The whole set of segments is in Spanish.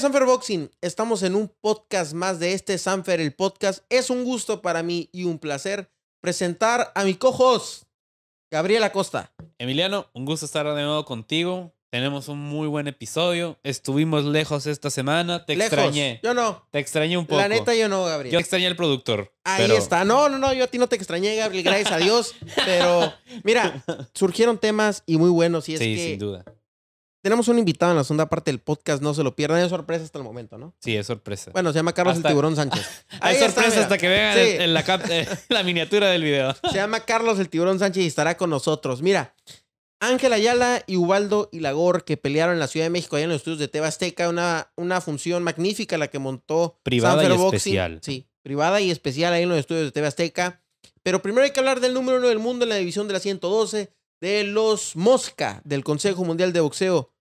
Sanfer Boxing. Estamos en un podcast más de este Sanfer, el podcast. Es un gusto para mí y un placer presentar a mi cojos, Gabriel Acosta. Emiliano, un gusto estar de nuevo contigo. Tenemos un muy buen episodio. Estuvimos lejos esta semana. Te extrañé. Yo no. Te extrañé un poco. La neta, yo no, Gabriel. Yo extrañé al productor. Ahí está. No, no, no. Yo a ti no te extrañé, Gabriel. Gracias a Dios. Pero mira, surgieron temas y muy buenos. Y es sí, sin duda tenemos un invitado en la segunda parte del podcast, no se lo pierdan. Es sorpresa hasta el momento, ¿no? Sí, es sorpresa. Bueno, se llama Carlos el Tiburón Sánchez. Hay sorpresa hasta que vean eh, la, miniatura del video. Se llama Carlos el Tiburón Sánchez y estará con nosotros. Mira, Ángela Ayala y Ubaldo Lagor que pelearon en la Ciudad de México allá en los estudios de Tebasteca. Una, una función magnífica la que montó. Privada Sanfer y especial. Sí, privada y especial ahí en los estudios de Tebasteca. Pero primero hay que hablar del número uno del mundo en la división de la 112 de los Mosca del Consejo Mundial de Boxeo.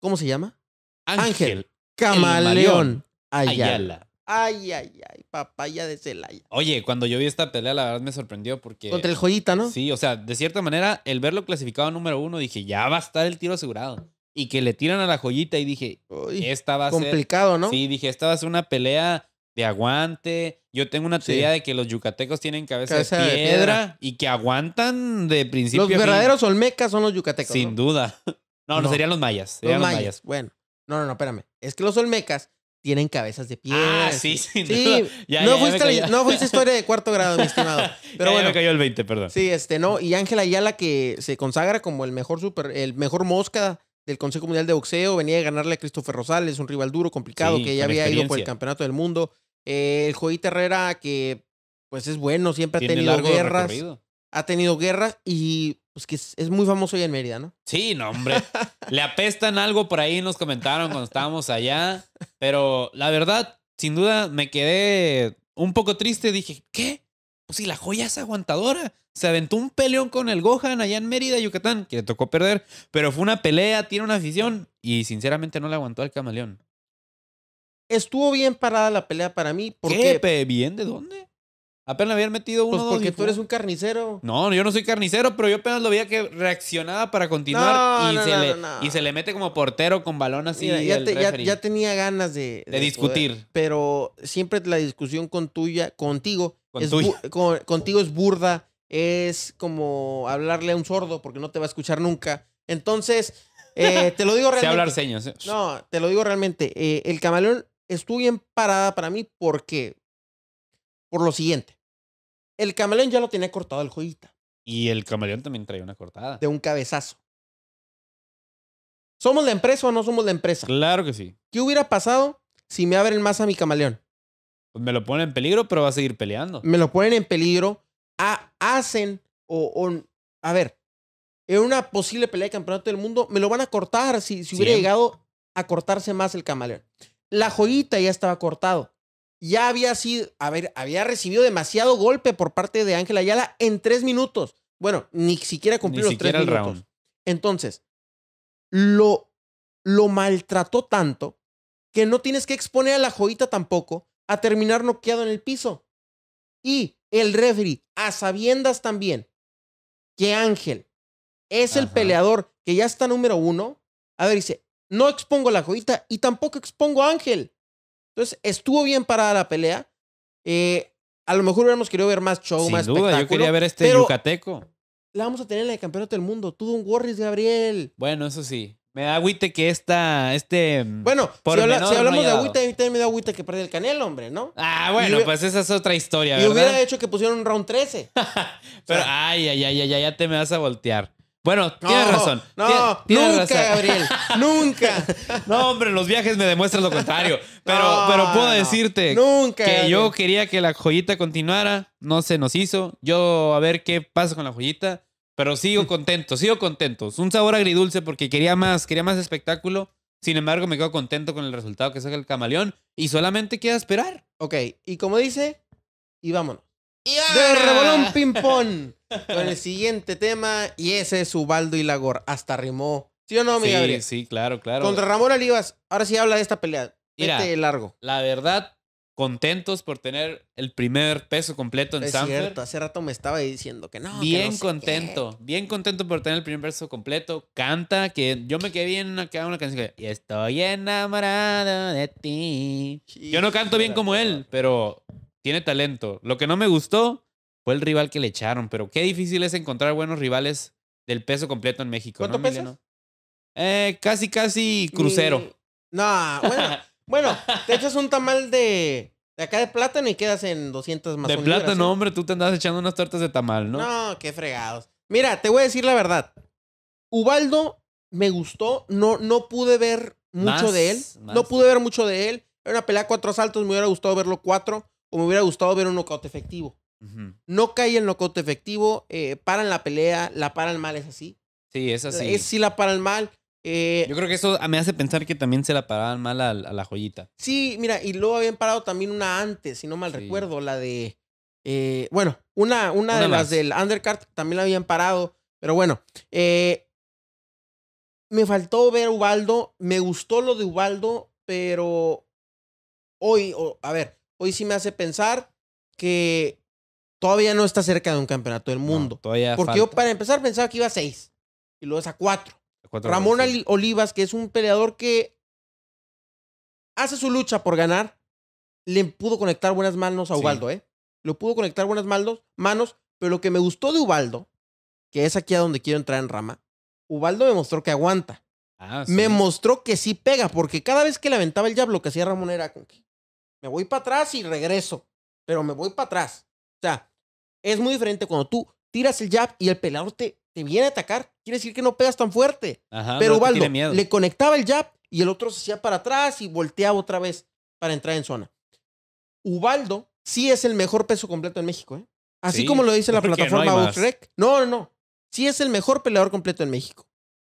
¿Cómo se llama? Ángel. Camaleón Ayala. Ay, ay, ay, papaya de Celaya. Oye, cuando yo vi esta pelea, la verdad me sorprendió porque. Contra el joyita, ¿no? Sí, o sea, de cierta manera, el verlo clasificado número uno, dije, ya va a estar el tiro asegurado. Y que le tiran a la joyita y dije, esta va a complicado, ser. Complicado, ¿no? Sí, dije, esta va a ser una pelea de aguante. Yo tengo una teoría de que los yucatecos tienen cabeza, de, piedra y que aguantan de principio. Los verdaderos olmecas son los yucatecos. Sin duda. No, no, serían los mayas. los, mayas. Bueno, no, no, no, espérame. Es que los olmecas tienen cabezas de piedra. Ah, sí, sí. no, fuiste historia de cuarto grado, mi estimado. Pero bueno. me cayó el 20, perdón. Sí, este, no. Y Ángela Ayala, que se consagra como el mejor super, el mejor mosca del Consejo Mundial de Boxeo, venía a ganarle a Christopher Rosales, un rival duro, complicado, que ya había ido por el campeonato del mundo. el Jodita Herrera, que pues es bueno, siempre ha tenido guerras. Ha tenido guerras y pues que es, muy famoso hoy en Mérida, ¿no? Sí, no, hombre. Le apestan algo por ahí, nos comentaron cuando estábamos allá. Pero la verdad, sin duda, me quedé un poco triste. Dije, ¿qué? Pues si la joya es aguantadora. Se aventó un peleón con el Gohan allá en Mérida, Yucatán, que le tocó perder. Pero fue una pelea, tiene una afición y sinceramente no le aguantó al camaleón. Estuvo bien parada la pelea para mí. Porque... ¿Qué? ¿Bien de dónde? Apenas le habían metido uno. Pues porque tú eres un carnicero. No, yo no soy carnicero, pero yo apenas lo veía que reaccionaba para continuar y, se le, mete como portero con balón así. ya, tenía ganas de, discutir. pero siempre la discusión con tuya, contigo, es, contigo es burda, es como hablarle a un sordo porque no te va a escuchar nunca. Entonces, eh, te lo digo realmente. Se hablar señas. No, te lo digo realmente. Eh, el camaleón estuvo bien parada para mí porque por lo siguiente el camaleón ya lo tenía cortado el joyita. Y el camaleón también traía una cortada. De un cabezazo. ¿Somos la empresa o no somos la empresa? Claro que sí. ¿Qué hubiera pasado si me abren más a mi camaleón? Pues me lo ponen en peligro, pero va a seguir peleando. Me lo ponen en peligro. A, hacen o, A ver, en una posible pelea de campeonato del mundo, me lo van a cortar si, hubiera llegado a cortarse más el camaleón. La joyita ya estaba cortado ya había sido, a ver, había recibido demasiado golpe por parte de Ángel Ayala en tres minutos. Bueno, ni siquiera cumplió los tres minutos. Entonces, lo, lo maltrató tanto que no tienes que exponer a la joyita tampoco a terminar noqueado en el piso. Y el referee, a sabiendas también que Ángel es el peleador que ya está número uno, a ver, dice, no expongo a la joyita y tampoco expongo a Ángel. Entonces, estuvo bien parada la pelea. Eh, a lo mejor hubiéramos querido ver más show, Sin más duda, Yo quería ver este yucateco. La vamos a tener en la de campeonato del mundo. Tú, Don Warriors, Gabriel. Bueno, eso sí. Me da agüite que esta, este... Mm, bueno, si, hablamos de agüite, también me da agüite que perdió el canelo, hombre, ¿no? Ah, bueno, pues esa es otra historia, Y hubiera hecho que pusieron un round 13. Pero, ay, ay, ay, ay, ya te me vas a voltear. Bueno, tienes razón. No, nunca, Gabriel. Nunca. no, hombre, los viajes me demuestran lo contrario. Pero, pero puedo decirte que yo quería que la joyita continuara. No se nos hizo. Yo a ver qué pasa con la joyita. Pero sigo contento, sigo contento. Un sabor agridulce porque quería más, quería más espectáculo. Sin embargo, me quedo contento con el resultado que saca el camaleón. Y solamente queda esperar. Ok, y como dice, y vámonos. De rebolón, ping-pong. con el siguiente tema y ese es Ubaldo y Lagor. Hasta rimó. ¿Sí o no, mi sí, Sí, claro, claro. Contra Ramón Olivas. Ahora sí habla de esta pelea. Mira, Vete largo. La verdad, contentos por tener el primer peso completo en es cierto, hace rato me estaba diciendo que no. Bien contento, bien contento por tener el primer peso completo. Canta, que yo me quedé bien acá una canción que estoy enamorado de ti. yo no canto bien como él, pero tiene talento. Lo que no me gustó fue el rival que le echaron, pero qué difícil es encontrar buenos rivales del peso completo en México. ¿Cuánto ¿no, pesas? Eh, casi, casi mm, crucero. Mm, no, bueno, te echas un tamal de, de acá de plátano y quedas en 200 más. De plátano, hombre, tú te andas echando unas tortas de tamal, ¿no? No, qué fregados. Mira, te voy a decir la verdad. Ubaldo me gustó, no, no pude ver mucho de él. No pude ver mucho de él. Era una pelea cuatro saltos, me hubiera gustado verlo cuatro, o me hubiera gustado ver un knockout efectivo. No cae el knockout efectivo, eh, paran la pelea, la paran mal, es así. Sí, es así. Es, sí la paran mal. Eh, Yo creo que eso me hace pensar que también se la paraban mal a, la joyita. Sí, mira, y luego habían parado también una antes, si no mal recuerdo, la de... Eh, bueno, una, una, de las del undercard también la habían parado, pero bueno. me faltó ver Ubaldo, me gustó lo de Ubaldo, pero hoy, a ver, hoy sí me hace pensar que Todavía no está cerca de un campeonato del mundo. todavía porque yo para empezar pensaba que iba a seis y luego es a cuatro. Ramón Olivas, que es un peleador que hace su lucha por ganar, le pudo conectar buenas manos a Ubaldo, ¿eh? Lo pudo conectar buenas manos, manos, pero lo que me gustó de Ubaldo, que es aquí a donde quiero entrar en rama, Ubaldo me mostró que aguanta. Ah, me mostró que sí pega, porque cada vez que le aventaba el jab, lo que hacía Ramón era con que me voy para atrás y regreso, pero me voy para atrás. O sea, es muy diferente cuando tú tiras el jab y el peleador te, viene a atacar. Quiere decir que no pegas tan fuerte. Pero Ubaldo le conectaba el jab y el otro se hacía para atrás y volteaba otra vez para entrar en zona. Ubaldo sí es el mejor peso completo en México, ¿eh? Así como lo dice la plataforma no, no, no, no. Sí es el mejor peleador completo en México.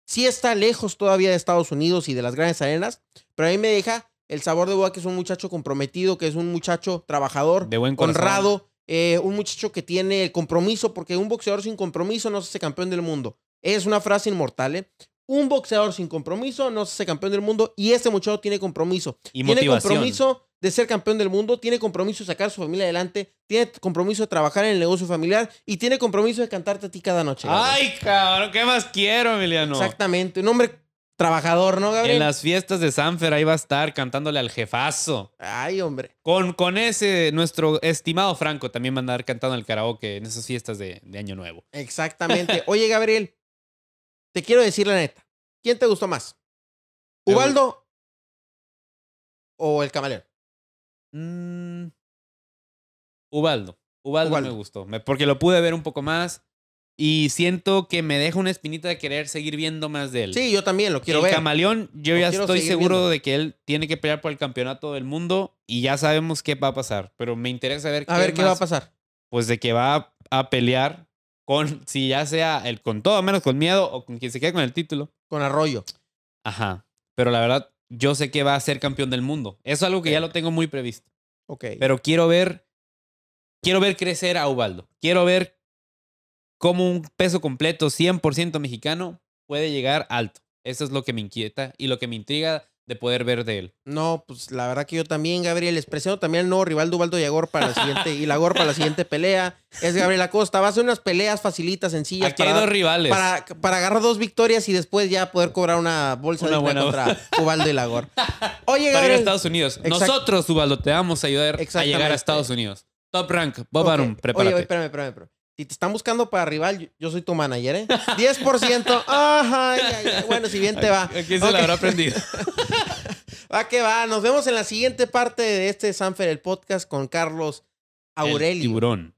Sí está lejos todavía de Estados Unidos y de las grandes arenas, pero a mí me deja el sabor de boca que es un muchacho comprometido, que es un muchacho trabajador, de buen honrado, eh, un muchacho que tiene el compromiso, porque un boxeador sin compromiso no se hace campeón del mundo. Es una frase inmortal, ¿eh? Un boxeador sin compromiso no se hace campeón del mundo y este muchacho tiene compromiso. Y tiene compromiso de ser campeón del mundo, tiene compromiso de sacar su familia adelante, tiene compromiso de trabajar en el negocio familiar y tiene compromiso de cantarte a ti cada noche. Ay, cabrón, ¿qué más quiero, Emiliano? Exactamente, un hombre Trabajador, ¿no, Gabriel? En las fiestas de Sanfer ahí va a estar cantándole al jefazo. Ay, hombre. Con, con ese, nuestro estimado Franco también va a andar cantando al karaoke en esas fiestas de, Año Nuevo. Exactamente. Oye, Gabriel, te quiero decir la neta. ¿Quién te gustó más? ¿Ubaldo o el camaleón? Ubaldo. Mm. Ubaldo. Ubaldo. me gustó. porque lo pude ver un poco más. Y siento que me deja una espinita de querer seguir viendo más de él. Sí, yo también lo quiero el Camaleón, yo ya estoy seguro de que él tiene que pelear por el campeonato del mundo y ya sabemos qué va a pasar. Pero me interesa ver a qué, ver qué va a pasar. Pues de que va a pelear con, si ya sea el con todo menos con miedo o con quien se quede con el título. Con Arroyo. Ajá. Pero la verdad, yo sé que va a ser campeón del mundo. Eso es algo que ya lo tengo muy previsto. Ok. Pero quiero ver, quiero ver crecer a Ubaldo. Quiero ver como un peso completo 100% mexicano puede llegar alto. Eso es lo que me inquieta y lo que me intriga de poder ver de él. No, pues la verdad que yo también, Gabriel, expresando también al nuevo rival Duvaldo Ubaldo para la siguiente, y Lagor para la siguiente pelea. Es Gabriel Acosta. Va a ser unas peleas facilitas, sencillas. Aquí hay dos rivales. Para, para, agarrar dos victorias y después ya poder cobrar una bolsa una buena contra Duvaldo y Lagor. Oye, Gabriel. ir a Estados Unidos. Nosotros, Duvaldo te vamos a ayudar a llegar a Estados Unidos. Top rank, Bob Arum, prepárate. oye, espérame, espérame, espérame. Si te están buscando para rival, yo soy tu manager, ¿eh? 10%. Ajá, bueno, si bien te va. Aquí se la habrá aprendido. va que va. Nos vemos en la siguiente parte de este Sanfer el podcast con Carlos Aurelio. El tiburón.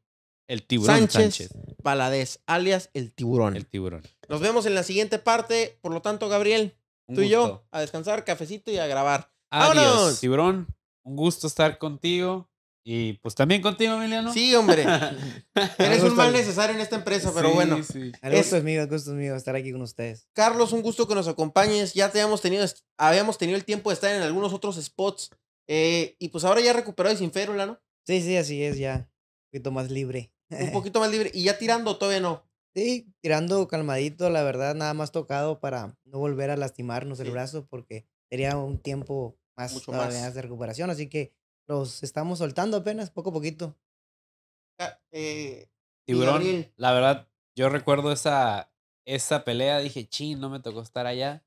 El tiburón Sánchez, Sánchez. Paladés, alias el tiburón. El tiburón. Nos vemos en la siguiente parte. Por lo tanto, Gabriel, tú y yo, a descansar, cafecito y a grabar. Adiós, Tiburón, un gusto estar contigo. Y pues también contigo, Emiliano. Sí, hombre. Eres un mal necesario en esta empresa, pero bueno. Sí. gusto es, mío, gusto es mío estar aquí con ustedes. Carlos, un gusto que nos acompañes. Ya te habíamos tenido, habíamos tenido el tiempo de estar en algunos otros spots. Eh, y pues ahora ya recuperado y sin férula, ¿no? Sí, sí, así es, ya. Un poquito más libre. un poquito más libre. Y ya tirando, todavía no. Sí, tirando calmadito, la verdad, nada más tocado para no volver a lastimarnos el brazo porque sería un tiempo más, más. de recuperación. Así que los estamos soltando apenas, poco a poquito. Ah, eh, Tiburón, la verdad, yo recuerdo esa, esa pelea, dije, ching, no me tocó estar allá,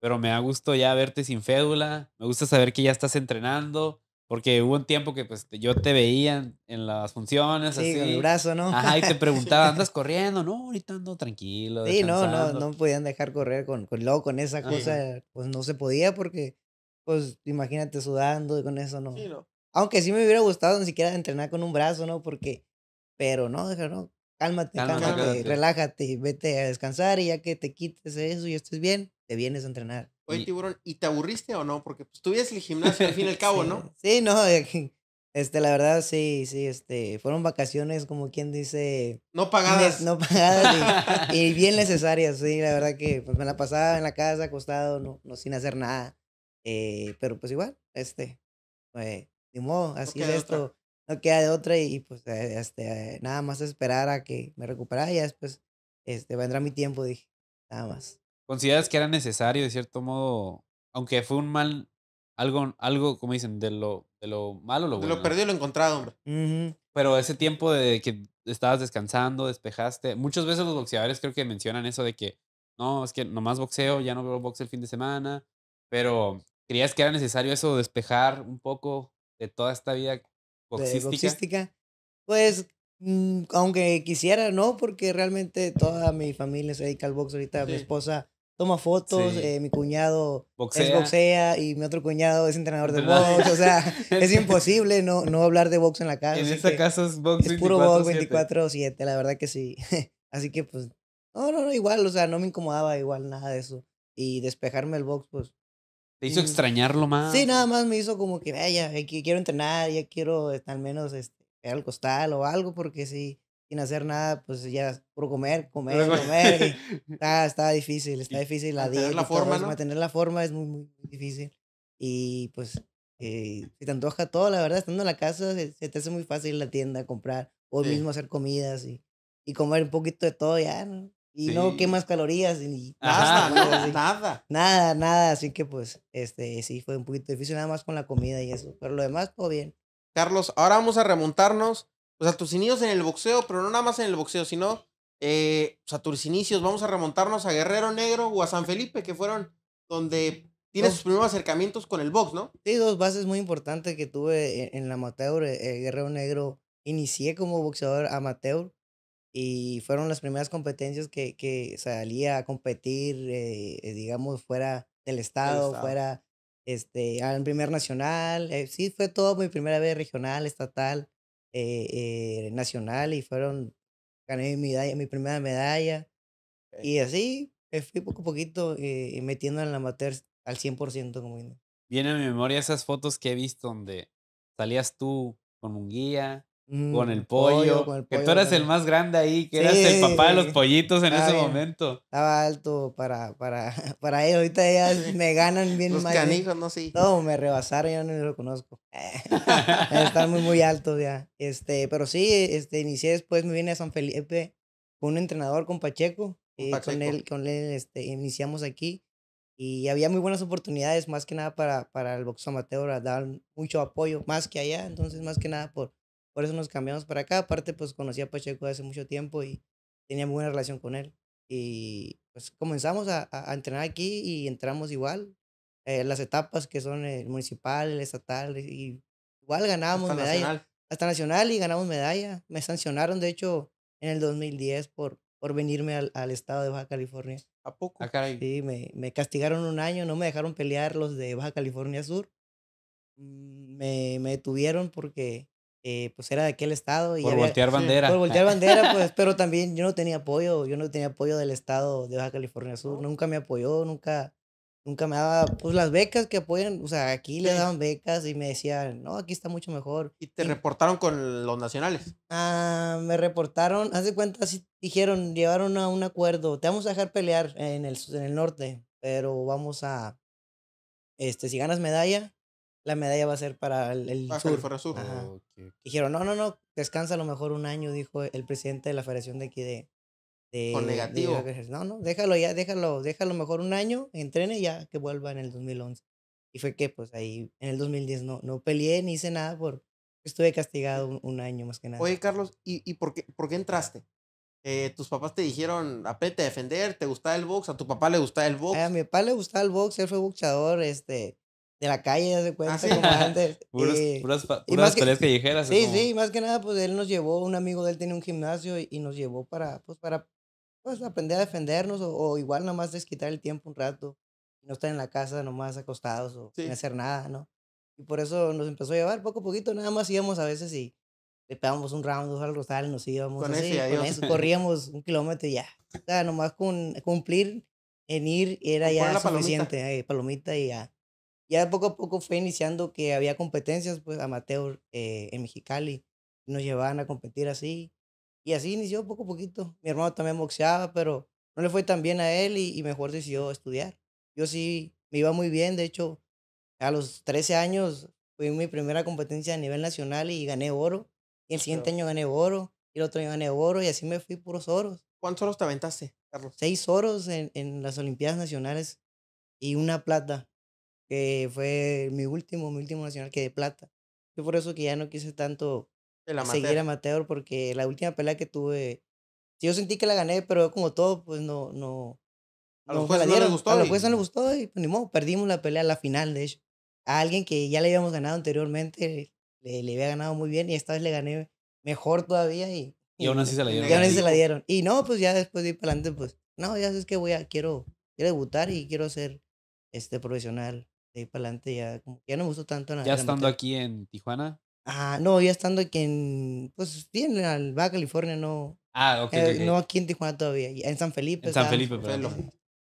pero me da gusto ya verte sin fédula, me gusta saber que ya estás entrenando, porque hubo un tiempo que pues yo te veía en, las funciones, sí, el brazo, ¿no? Ajá, y te preguntaba, ¿andas corriendo? No, ahorita ando tranquilo. Sí, no, no, no podían dejar correr con, con loco, con esa cosa, pues no se podía porque, pues imagínate sudando y con eso no. Aunque sí me hubiera gustado ni siquiera entrenar con un brazo, ¿no? Porque, pero no, déjalo, no, cálmate, cálmate, relájate y relájate, vete a descansar y ya que te quites eso y estés bien, te vienes a entrenar. Oye, tiburón, ¿y te aburriste o no? Porque pues, tú el gimnasio al fin y al cabo, ¿no? Sí, no, este, la verdad, sí, sí, este, fueron vacaciones, como quien dice. No pagadas. no pagadas y, bien necesarias, sí, la verdad que pues, me la pasaba en la casa, acostado, no, no sin hacer nada. Eh, pero pues igual, este, así de esto, no queda de otra y, pues eh, este, nada más esperar a que me recuperara y después este, vendrá mi tiempo, dije, nada más. ¿Consideras que era necesario, de cierto modo, aunque fue un mal, algo, algo como dicen, de lo, de lo malo, lo bueno? De lo perdido, lo encontrado, hombre. Pero ese tiempo de que estabas descansando, despejaste, muchas veces los boxeadores creo que mencionan eso de que, no, es que nomás boxeo, ya no veo boxeo el fin de semana, pero ¿creías que era necesario eso, despejar un poco, de toda esta vida boxística? Pues, mm, aunque quisiera, no, porque realmente toda mi familia se dedica al box. Ahorita mi esposa toma fotos, eh, mi cuñado boxea. es boxea y mi otro cuñado es entrenador de box. O sea, es imposible no, no hablar de box en la casa. En esta casa es box Es puro box 24-7, la verdad que sí. así que pues, no, no, no, igual, o sea, no me incomodaba igual nada de eso. Y despejarme el box, pues, te hizo extrañarlo más. Sí, nada más me hizo como que, vaya, eh, quiero entrenar, ya quiero estar al menos este, al costal o algo, porque si sin hacer nada, pues ya por comer, comer, comer. Y, está difícil, está difícil la La forma, ¿no? Mantener la forma es muy, muy, difícil. Y pues, eh, si te antoja todo, la verdad, estando en la casa, se, te hace muy fácil la tienda comprar, o mismo hacer comidas y, y comer un poquito de todo, ya, ¿no? y no no quemas calorías ni nada, nada, nada, nada, así que pues este sí fue un poquito difícil nada más con la comida y eso, pero lo demás todo bien. Carlos, ahora vamos a remontarnos pues, a tus inicios en el boxeo, pero no nada más en el boxeo, sino eh, a tus inicios, vamos a remontarnos a Guerrero Negro o a San Felipe, que fueron donde tiene sus primeros acercamientos con el box, ¿no? Sí, dos bases muy importantes que tuve en, el amateur, eh, eh, Guerrero Negro. Inicié como boxeador amateur y fueron las primeras competencias que, que salía a competir, eh, eh, digamos, fuera del estado, fuera este, al primer nacional. Eh, sí, fue todo mi primera vez regional, estatal, eh, nacional y fueron, gané mi, mi primera medalla. Y así fui poco a poquito metiendo en la amateur al 100%, como Viene a mi memoria esas fotos que he visto donde salías tú con un guía, Mm, con el pollo, que tú eras el más grande ahí, que eras el papá de los pollitos en ese momento. Estaba alto para, para, para ellos. Ahorita ya me ganan bien los ¿eh? canijos, no, No, me rebasaron, yo no lo conozco. Están muy, muy altos ya. Este, pero sí, este, inicié después, me vine a San Felipe con un entrenador, con Pacheco. con eh, él, con este, iniciamos aquí. Y había muy buenas oportunidades, más que nada para, para el boxeo amateur, dar mucho apoyo, más que allá. Entonces, más que nada por por eso nos cambiamos para acá. Aparte, pues conocí a Pacheco hace mucho tiempo y tenía muy buena relación con él. Y pues comenzamos a, a entrenar aquí y entramos igual. Eh, las etapas que son el municipal, el estatal, y igual ganábamos hasta medalla. Nacional. Hasta nacional y ganamos medalla. Me sancionaron, de hecho, en el 2010 por, por venirme al, al estado de Baja California. ¿A poco? Ah, sí, me, me castigaron un año, no me dejaron pelear los de Baja California Sur. Mm, me, me detuvieron porque eh, pues era de aquel estado. Y por voltear bandera. Por voltear bandera, pues, pero también yo no tenía apoyo, yo no tenía apoyo del estado de Baja California Sur, nunca me apoyó, nunca, nunca me daba, pues las becas que apoyan, o sea, aquí le daban becas y me decían, no, aquí está mucho mejor. ¿Y te reportaron con los nacionales? Ah, me reportaron, hace cuenta, sí, dijeron, llevaron a un acuerdo, te vamos a dejar pelear en el, en el norte, pero vamos a, este, si ganas medalla, la medalla va a ser para el, sur. Dijeron, no, no, no, descansa a lo mejor un año, dijo el presidente de la federación de aquí de... Con negativo. no, no, déjalo ya, déjalo, déjalo mejor un año, entrene ya que vuelva en el 2011. Y fue que, pues ahí, en el 2010 no, no peleé ni hice nada por... Estuve castigado un, año más que nada. Oye, Carlos, ¿y, y por, qué, por qué entraste? Eh, tus papás te dijeron, apete a defender, te gustaba el box, a tu papá le gustaba el box. A mi papá le gustaba el box, él fue boxeador, este, de la calle, ya se cuenta, ah, ¿sí? como antes. Eh, puras, que, callejeras. Sí, sí, más que nada, pues él nos llevó, un amigo de él tenía un gimnasio y, nos llevó para, pues, para pues, aprender a defendernos o, igual nada más desquitar el tiempo un rato no estar en la casa nomás acostados o sin hacer nada, ¿no? Y por eso nos empezó a llevar poco a poquito, nada más íbamos a veces y le pegábamos un round, o algo tal nos íbamos así, corríamos un kilómetro y ya. O sea, nomás con cumplir en ir era ya palomita? suficiente, eh, palomita y ya ya poco a poco fue iniciando que había competencias, pues, amateur eh, en Mexicali. Nos llevaban a competir así. Y así inició poco a poquito. Mi hermano también boxeaba, pero no le fue tan bien a él y, mejor decidió estudiar. Yo sí me iba muy bien, de hecho, a los 13 años fui mi primera competencia a nivel nacional y gané oro. Y el siguiente año gané oro, y el otro año gané oro, y así me fui puros oros. ¿Cuántos oros te aventaste, Carlos? Seis oros en las Olimpiadas Nacionales y una plata que fue mi último, mi último nacional que de plata. Yo por eso que ya no quise tanto seguir a seguir amateur, porque la última pelea que tuve, yo sentí que la gané, pero como todo, pues no, no. A los jueces no les gustó. A los jueces les gustó y pues, ni modo, perdimos la pelea, la final, de hecho. A alguien que ya le habíamos ganado anteriormente, le, le había ganado muy bien y esta vez le gané mejor todavía y... Y, aún así se la dieron. Y aún así se la dieron. Y no, pues ya después de ir para adelante, pues, no, ya es que voy a, quiero, quiero debutar y quiero ser este profesional y para adelante ya, no me gustó tanto. nada ¿Ya estando aquí en Tijuana? Ah, no, ya estando aquí en, pues bien, en Baja California, no. Ah, eh, okay. No aquí en Tijuana todavía, en San Felipe. En San Felipe,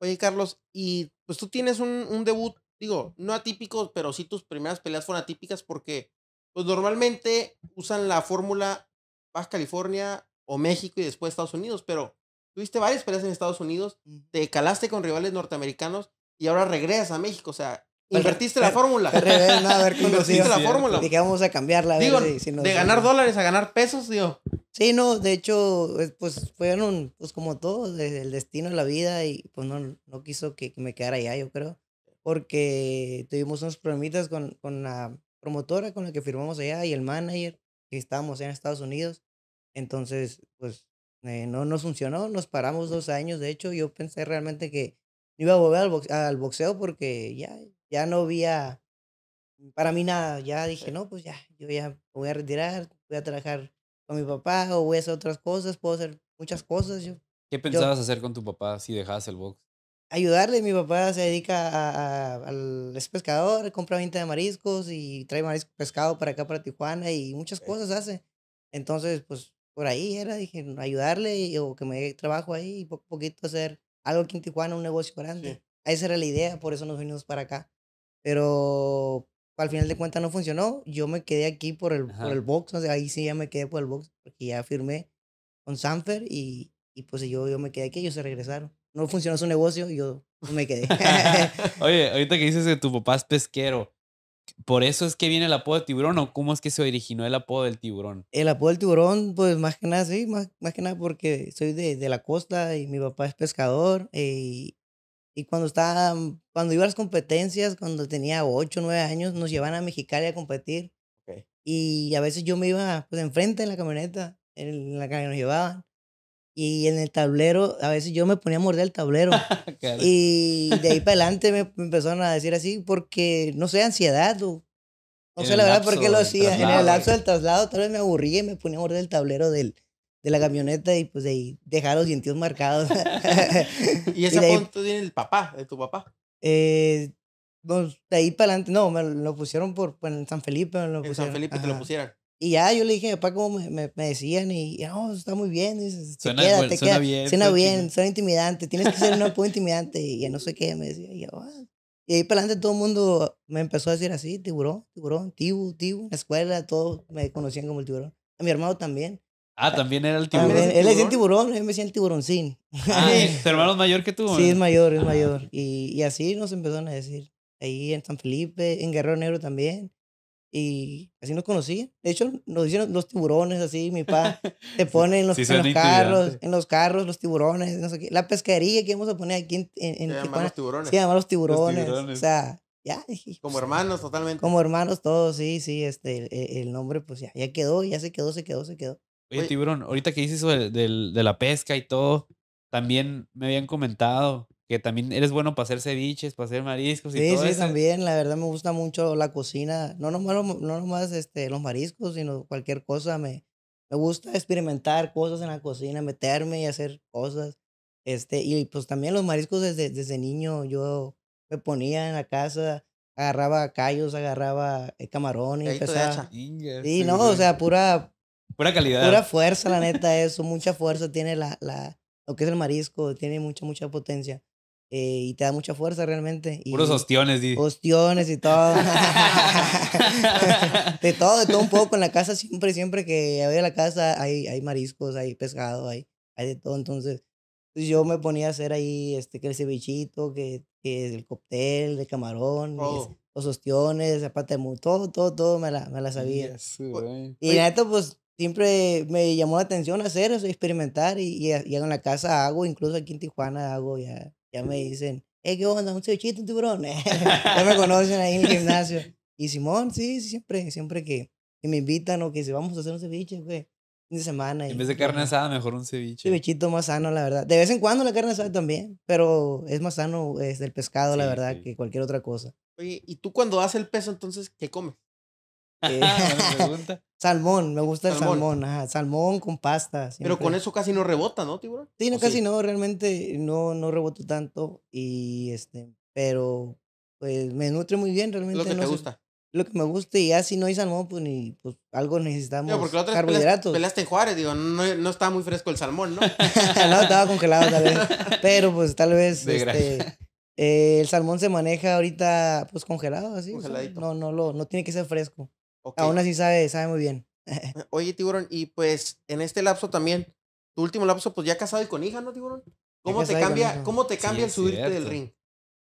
Oye, Carlos, y pues tú tienes un, un debut, digo, no atípico, pero sí tus primeras peleas fueron atípicas porque, pues normalmente usan la fórmula Baja California o México y después Estados Unidos, pero tuviste varias peleas en Estados Unidos, te calaste con rivales norteamericanos y ahora regresas a México, o sea, Invertiste la fórmula. a la fórmula. vamos a cambiarla. de ganar dólares a ganar pesos, digo. Sí, no, de hecho, pues fueron, pues como todo, desde el destino, la vida, y pues no, no quiso que, me quedara allá, yo creo, porque tuvimos unos problemitas con, con la promotora con la que firmamos allá y el manager, que estábamos en Estados Unidos. Entonces, pues eh, no nos funcionó, nos paramos dos años, de hecho, yo pensé realmente que iba a volver al, boxeo porque ya ya no había para mí nada. Ya dije, no, pues ya, yo voy a retirar, voy a trabajar con mi papá o voy a hacer otras cosas, puedo hacer muchas cosas. Yo, ¿Qué pensabas hacer con tu papá si dejabas el box? Ayudarle, mi papá se dedica a, al es pescador, compra venta de mariscos y trae marisco pescado para acá, para Tijuana y muchas cosas hace. Entonces, pues por ahí era, dije, ayudarle o que me dé trabajo ahí y poco a poquito hacer algo aquí en Tijuana, un negocio grande. ahí Esa era la idea, por eso nos venimos para acá. Pero al final de cuentas no funcionó. Yo me quedé aquí por el, por el box. O ahí sí ya me quedé por el box porque ya firmé con Sanfer y, y pues yo, yo me quedé aquí. Ellos se regresaron. No funcionó su negocio y yo me quedé. Oye, ahorita que dices que tu papá es pesquero, ¿por eso es que viene el apodo de tiburón o cómo es que se originó el apodo del tiburón? El apodo del tiburón, pues más que nada, sí, más, más que nada porque soy de, de la costa y mi papá es pescador eh, y... Y cuando estaba, mm, cuando iba a las competencias, cuando tenía 8, 9 años, nos llevaban a Mexicali a competir. Y a veces yo me iba pues enfrente en la camioneta, en la que nos llevaban. Y en el tablero, a veces yo me ponía a morder el tablero. y de ahí para adelante me empezaron a decir así porque, no sé, ansiedad o no sé la verdad por qué lo hacía. En el lapso del traslado, tal vez me aburría y me ponía a morder el tablero del, la camioneta y pues de ahí dejar los dientes marcados. ¿Y ese punto tiene el papá, de tu papá? Eh, pues, de ahí para adelante, no, me lo pusieron por, pues, San Felipe. lo pusieron. San Felipe te lo pusieron. Y ya yo le dije papá como me, me, decían y no, está muy bien. suena, bien. Suena bien, suena intimidante. Tienes que ser un poco intimidante y ya no sé qué. Me decía y, yo, ah". y ahí para adelante todo el mundo me empezó a decir así, tiburón, tiburón, tibu, tibu. En la escuela todos me conocían como el tiburón. A mi hermano también. Ah, ah, también era el tiburón. él es el tiburón, yo me decía el tiburoncín. Ah, ¿Tu hermano es mayor que tú? Sí, es mayor, es mayor. Y, y así nos empezaron a decir. Ahí en San Felipe, en Guerrero Negro también. Y así nos conocían. De hecho, nos hicieron los tiburones así, mi papá. Te pone en los carros, en los carros, los tiburones, no sé qué. La pesquería que íbamos a poner aquí en, en, se llaman los tiburones. Se los tiburones. O sea, ya. Como pues, hermanos, totalmente. Como hermanos todos, sí, sí. Este, el, nombre, pues ya, ya quedó, ya se quedó, se quedó, se quedó. Oye, tiburón, ahorita que dices eso de, de, la pesca y todo, también me habían comentado que también eres bueno para hacer ceviches, para hacer mariscos y sí, eso. Sí, sí, también. La verdad me gusta mucho la cocina. No nomás, no este, los mariscos, sino cualquier cosa. Me, me gusta experimentar cosas en la cocina, meterme y hacer cosas. Este, y pues también los mariscos desde, desde niño. Yo me ponía en la casa, agarraba callos, agarraba eh, camarón y Empezaba... Sí, no, o sea, pura Pura calidad. Pura fuerza, la neta, eso. Mucha fuerza tiene la, la, lo que es el marisco, tiene mucha, mucha potencia. Eh, y te da mucha fuerza realmente. Puros ostiones, Ostiones y todo. de todo, de todo un poco. En la casa siempre, siempre que había la casa hay, hay mariscos, hay pescado, hay, hay de todo. Entonces, pues, yo me ponía a hacer ahí este, que el cevichito, que, que el cóctel de camarón, oh. los ostiones, aparte de todo, todo, todo me la, me la sabía. y la neta, pues siempre me llamó la atención hacer eso, experimentar y, y, en la casa hago, incluso aquí en Tijuana hago, ya, ya me dicen, ¿qué onda? ¿Un cevichito, un tiburón? ya me conocen ahí en el gimnasio. Y Simón, sí, siempre, siempre que, que me invitan o que si vamos a hacer un ceviche, güey, pues, fin de semana. en vez de carne asada, mejor un ceviche. Cevichito más sano, la verdad. De vez en cuando la carne asada también, pero es más sano es del pescado, la verdad, que cualquier otra cosa. Oye, ¿y tú cuando das el peso, entonces, qué comes? Eh, ah, salmón, me gusta el salmón, ajá, salmón con pasta. Pero con eso casi no rebota, ¿no, tiburón? Sí, casi no, realmente no, no reboto tanto y este, pero pues me nutre muy bien realmente. Lo que te gusta. Lo que me gusta y ya si no hay salmón, pues ni pues algo necesitamos. porque carbohidratos. Peleaste, en Juárez, digo, no, no estaba muy fresco el salmón, ¿no? no, estaba congelado tal vez. Pero pues tal vez este, eh, el salmón se maneja ahorita pues congelado, así. no, no, lo, no tiene que ser fresco. Aún así sabe, sabe muy bien. Eh, oye, tiburón, y pues en este lapso también, tu último lapso, pues ya casado y con hija, ¿no, tiburón? ¿Cómo te cambia, ¿cómo te cambia el subirte del ring?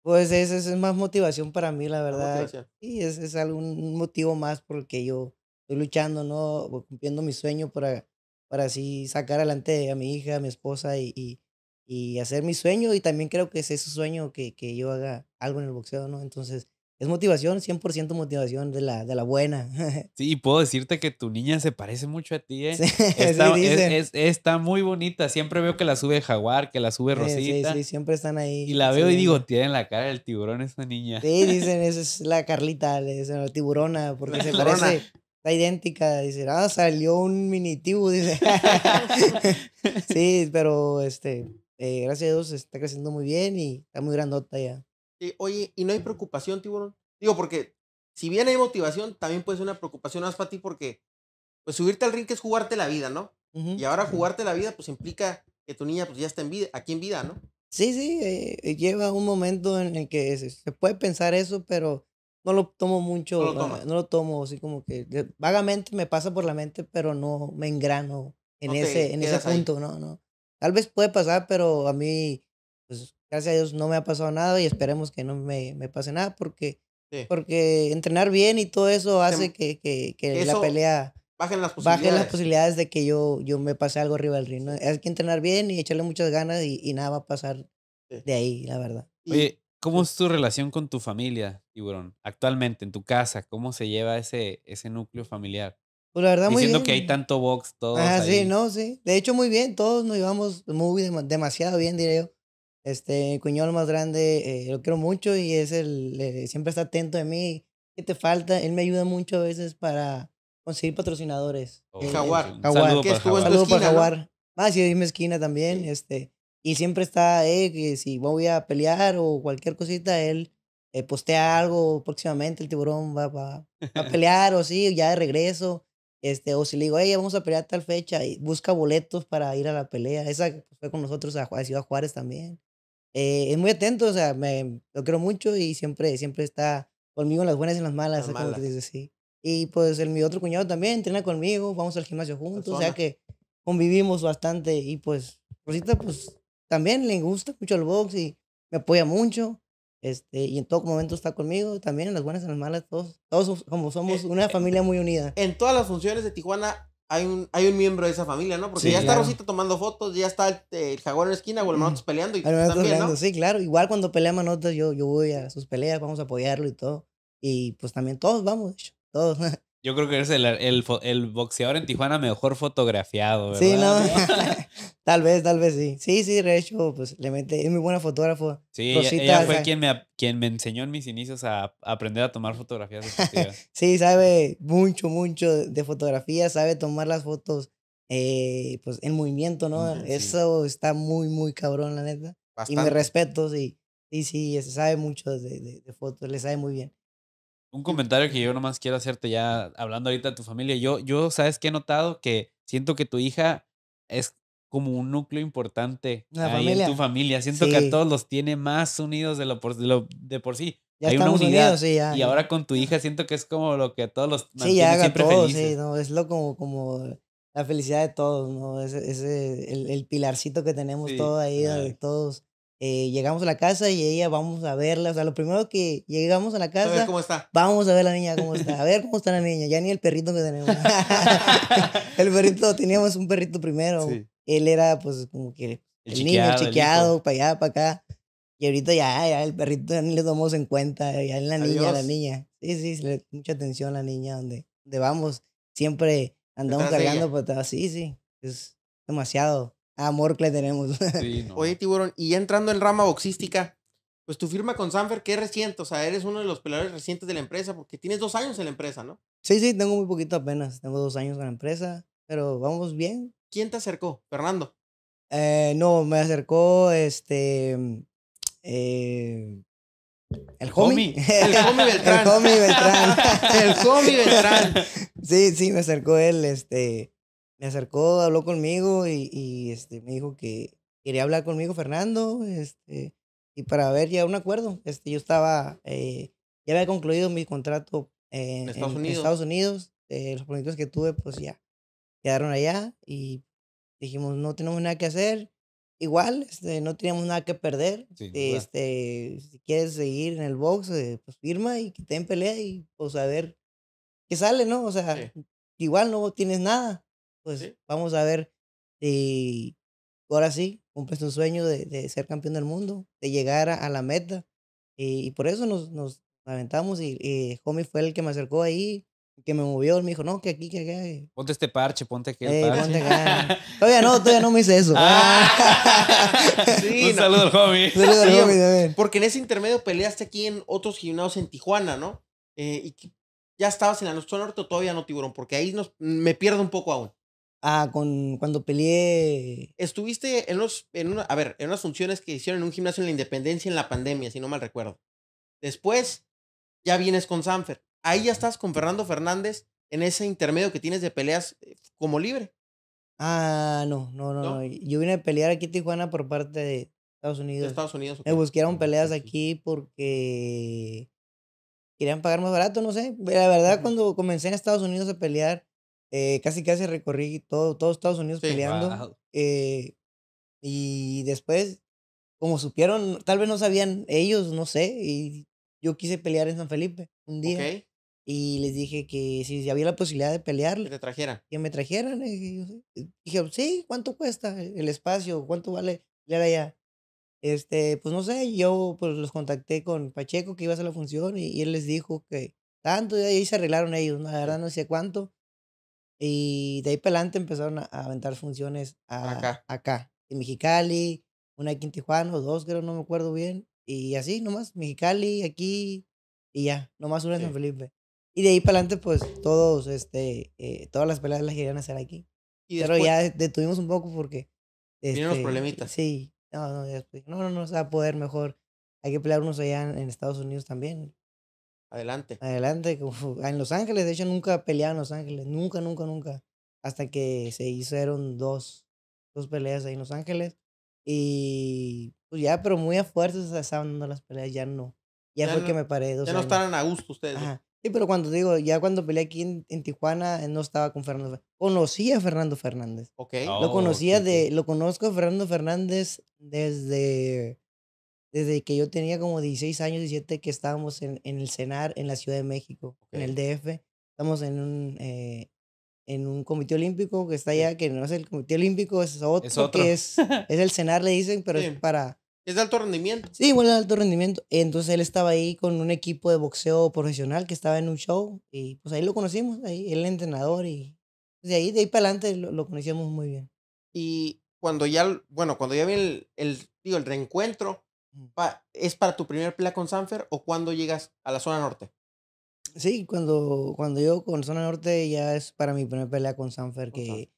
Pues esa es, más motivación para mí, la verdad. Y es, es algún motivo más por el que yo estoy luchando, ¿no? Cumpliendo mi sueño para, para así sacar adelante a mi hija, a mi esposa y, y, y hacer mi sueño. Y también creo que es ese sueño que, que yo haga algo en el boxeo, ¿no? Entonces, es motivación, 100% motivación de la, de la buena. Sí, y puedo decirte que tu niña se parece mucho a ti, ¿eh? Sí, está, sí es, está, muy bonita. Siempre veo que la sube Jaguar, que la sube eh, Rosita. Sí, sí, siempre están ahí. Y la veo y digo, tiene la cara del tiburón esa niña. Sí, dicen, esa es la Carlita, le la tiburona, porque se parece. Está idéntica, dice ah, salió un mini tiburón dice. sí, pero este, eh, gracias a Dios está creciendo muy bien y está muy grandota ya oye, ¿y no hay preocupación, tiburón? Digo, porque si bien hay motivación, también puede ser una preocupación más para ti porque pues subirte al ring es jugarte la vida, ¿no? Y ahora jugarte la vida pues implica que tu niña pues ya está en vida, aquí en vida, ¿no? Sí, sí, eh, eh, lleva un momento en el que se, puede pensar eso, pero no lo tomo mucho, ah, no lo, tomo así como que vagamente me pasa por la mente, pero no me engrano en ese en ese punto, no, no. Tal vez puede pasar, pero a mí pues gracias a Dios no me ha pasado nada y esperemos que no me, me pase nada porque, porque entrenar bien y todo eso hace que, que, que la pelea bajen las, posibilidades. las posibilidades de que yo, yo me pase algo arriba del ring. Hay que entrenar bien y echarle muchas ganas y, nada va a pasar de ahí, la verdad. Oye, ¿cómo es tu relación con tu familia, Tiburón? Actualmente, en tu casa, ¿cómo se lleva ese, ese núcleo familiar? Pues la verdad, Diciendo muy bien. que hay tanto box, todo. Ah, sí, no, sí. De hecho, muy bien. Todos nos llevamos muy, demasiado bien, diría yo. Este, cuñón más grande, eh, lo quiero mucho y es el, eh, siempre está atento de mí. ¿Qué te falta? Él me ayuda mucho a veces para conseguir patrocinadores. Eh, jaguar. Jaguar. que para Jaguar. Ah, en mi esquina también. Este, y siempre está, eh, si voy a pelear o cualquier cosita, él postea algo próximamente, el tiburón va, a pelear o sí, ya de regreso. Este, o si le digo, hey, vamos a pelear tal fecha, y busca boletos para ir a la pelea. Esa pues, fue con nosotros a, a Ciudad Juárez también. Eh, es muy atento, o sea, me, lo quiero mucho y siempre, siempre está conmigo en las buenas y en las malas, sí. Y pues el, mi otro cuñado también entrena conmigo, vamos al gimnasio juntos, o sea que convivimos bastante y pues Rosita pues también le gusta mucho el box y me apoya mucho. Este, y en todo momento está conmigo, también en las buenas y en las malas, todos, todos como eh, somos una eh, familia muy unida. En todas las funciones de Tijuana hay un, hay un miembro de esa familia, ¿no? Porque ya está Rosita tomando fotos, ya está el, jaguar en la esquina o los peleando. Y también, ¿no? Sí, claro. Igual cuando pelea Manotas, yo, yo voy a sus peleas, vamos a apoyarlo y todo. Y pues también todos vamos, todos. Yo creo que eres el, el, el, boxeador en Tijuana mejor fotografiado, ¿verdad? Sí, no. tal vez, tal vez sí. Sí, sí, de hecho, pues le mete, Es muy buena fotógrafo. Sí, ella, fue quien me, quien me enseñó en mis inicios a aprender a tomar fotografías. sí, sabe mucho, mucho de fotografía, sabe tomar las fotos eh, pues en movimiento, ¿no? Eso está muy, muy cabrón, la neta. Y me respeto, sí. Sí, sí, sabe mucho de, de fotos, le sabe muy bien. Un comentario que yo nomás quiero hacerte ya hablando ahorita de tu familia. Yo, yo, ¿sabes qué he notado? Que siento que tu hija es como un núcleo importante ahí en tu familia. Siento que a todos los tiene más unidos de lo por, de, por sí. Hay una unidad. y ahora con tu hija siento que es como lo que a todos los mantiene sí, ya siempre Sí, no, es lo como, como la felicidad de todos, ¿no? es el, el pilarcito que tenemos todos todo ahí, de todos eh, llegamos a la casa y ella vamos a verla. O sea, lo primero que llegamos a la casa. Vamos a ver a la niña cómo está. A ver cómo está la niña. Ya ni el perrito que tenemos. el perrito, teníamos un perrito primero. Él era, pues, como que el, el niño chiqueado, para allá, para acá. Y ahorita ya, ya el perrito ya ni le tomamos en cuenta. Ya es la niña, la niña. Sí, sí, mucha atención a la niña, donde, donde vamos. Siempre andamos cargando, pues, sí, sí. Es demasiado amor que le tenemos. Oye, tiburón, y entrando en rama boxística, pues tu firma con Sanfer, ¿qué es reciente, o sea, eres uno de los peleadores recientes de la empresa, porque tienes dos años en la empresa, ¿no? Sí, sí, tengo muy poquito apenas, tengo dos años en la empresa, pero vamos bien. ¿Quién te acercó? ¿Fernando? Eh, no, me acercó este... Eh, el homie. El homie Beltrán. el homie Beltrán. el homie Beltrán. sí, sí, me acercó él, este me acercó, habló conmigo y, y, este, me dijo que quería hablar conmigo Fernando este, y para ver ya un acuerdo. Este, yo estaba, eh, ya había concluido mi contrato en, Estados Unidos. Eh, los proyectos que tuve pues ya quedaron allá y dijimos no tenemos nada que hacer. Igual, este, no teníamos nada que perder. este, si quieres seguir en el box, eh, pues firma y que en pelea y pues a ver qué sale, ¿no? O sea, igual no tienes nada pues vamos a ver si ahora sí cumples tu sueño de, ser campeón del mundo, de llegar a, la meta. Y, por eso nos, nos aventamos y, y, Homie fue el que me acercó ahí, que me movió, él me dijo, no, que aquí, que acá. Ponte este parche, ponte que eh, parche. todavía no, todavía no me hice eso. Ah. sí, un saludo al Homie. saludo Porque en ese intermedio peleaste aquí en otros gimnasios en Tijuana, ¿no? Eh, y ya estabas en la nuestro norte o todavía no, tiburón, porque ahí nos, me pierdo un poco aún. Ah, con, cuando peleé. Estuviste en los, en una, a ver, en unas funciones que hicieron en un gimnasio en la Independencia en la pandemia, si no mal recuerdo. Después, ya vienes con Sanfer. Ahí ya estás con Fernando Fernández en ese intermedio que tienes de peleas eh, como libre. Ah, no, no, no, ¿No? Yo vine a pelear aquí en Tijuana por parte de Estados Unidos. De Estados Unidos. Me buscaron peleas pues aquí porque querían pagar más barato, no sé. La verdad, cuando comencé en Estados Unidos a pelear, eh, casi casi recorrí todo, todo Estados Unidos peleando. Eh, y después, como supieron, tal vez no sabían ellos, no sé, y yo quise pelear en San Felipe un día. Y les dije que si, había la posibilidad de pelear. Que te trajeran. Que me trajeran. Y dije, sí, ¿cuánto cuesta el espacio? ¿Cuánto vale pelear allá? Este, pues no sé, yo pues los contacté con Pacheco que iba a hacer la función y, y él les dijo que tanto, y ahí se arreglaron ellos, la verdad no sé cuánto. Y de ahí para adelante empezaron a, aventar funciones a, acá. En Mexicali, una aquí en Tijuana, dos creo, no me acuerdo bien. Y así nomás, Mexicali, aquí y ya, nomás una en San Felipe. Y de ahí para adelante, pues todos, este, eh, todas las peleas las querían hacer aquí. ¿Y Pero ya detuvimos un poco porque. Este, Vienen los problemitas. Sí, no, no, no, no, no se va a poder mejor. Hay que pelear unos allá en Estados Unidos también. Adelante. Adelante. En Los Ángeles, de hecho, nunca peleaban en Los Ángeles. Nunca, nunca, nunca. Hasta que se hicieron dos, dos peleas ahí en Los Ángeles. Y pues ya, pero muy a se estaban dando las peleas. Ya no. Ya, fue que me paré. ya no estaban a gusto ustedes. Sí, pero cuando digo, ya cuando peleé aquí en, en Tijuana, eh, no estaba con Fernando Fernández. Conocía a Fernando Fernández. Ok. lo oh, conocía de, lo conozco a Fernando Fernández desde desde que yo tenía como 16 años, 17, que estábamos en, en el CENAR en la Ciudad de México, en el DF. Estamos en un, eh, en un comité olímpico que está allá, que no es el comité olímpico, es otro, es otro. que es, es el CENAR, le dicen, pero es para... Es de alto rendimiento. Sí, bueno, de alto rendimiento. Entonces él estaba ahí con un equipo de boxeo profesional que estaba en un show y pues ahí lo conocimos, ahí el entrenador y pues, de ahí, de ahí para adelante lo, conocíamos muy bien. Y cuando ya, bueno, cuando ya vi el, el, digo, el reencuentro, ¿es para tu primer pelea con Sanfer o cuando llegas a la zona norte? Sí, cuando, cuando con zona norte ya es para mi primera pelea con Sanfer que,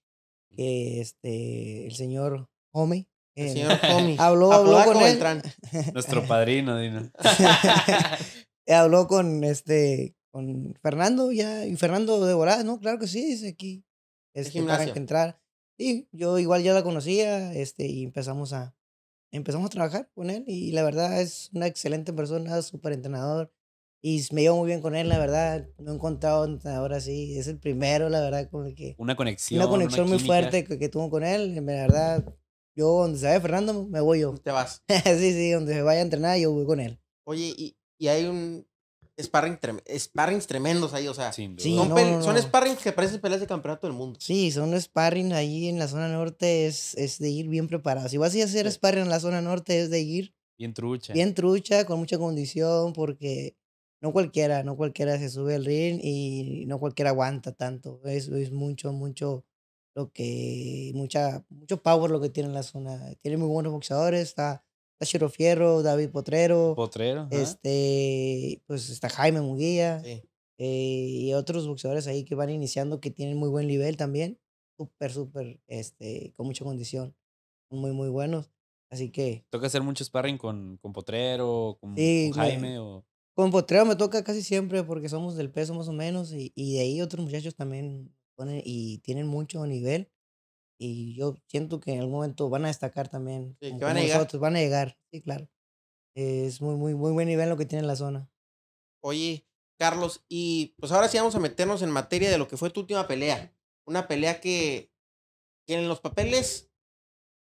este, el señor Homi El eh, señor Homie. habló, habló con él. Nuestro padrino, habló con este con Fernando ya y Fernando de Borás, no, claro que sí, es aquí. es este, que para que entrar. y yo igual ya la conocía, este y empezamos a empezamos a trabajar con él y la verdad es una excelente persona, súper entrenador. Y me llevo muy bien con él, la verdad. No he encontrado entrenador así. Es el primero, la verdad, con que... Una conexión. Una conexión muy fuerte que, tuvo con él. La verdad, yo donde se vaya Fernando, me voy yo. Te vas. sí, sí, donde se vaya a entrenar, yo voy con él. Oye, y, y hay un sparring tremendos ahí, o sea. son, son, sparrings que parecen peleas de campeonato del mundo. Sí, son sparring ahí en la zona norte, es, es de ir bien preparado. Si vas a a hacer sparring en la zona norte, es de ir. Bien trucha. Bien trucha, con mucha condición, porque no cualquiera, no cualquiera se sube al ring y no cualquiera aguanta tanto. Es, es mucho, mucho lo que. Mucha, mucho power lo que tiene en la zona. Tiene muy buenos boxeadores, está Tachiro Fierro, David Potrero. Potrero. Este, pues está Jaime Muguía. Sí. Eh, y otros boxeadores ahí que van iniciando que tienen muy buen nivel también. Súper, súper, este, con mucha condición. Muy, muy buenos. Así que. ¿Toca hacer mucho sparring con, con Potrero, con, Jaime? o... Con Potrero me toca casi siempre porque somos del peso más o menos y, y de ahí otros muchachos también ponen y tienen mucho nivel y yo siento que en algún momento van a destacar también. Sí, van a llegar. van a llegar, sí, claro. es muy, muy, muy buen nivel lo que tiene la zona. Oye, Carlos, y pues ahora sí vamos a meternos en materia de lo que fue tu última pelea. Una pelea que, en los papeles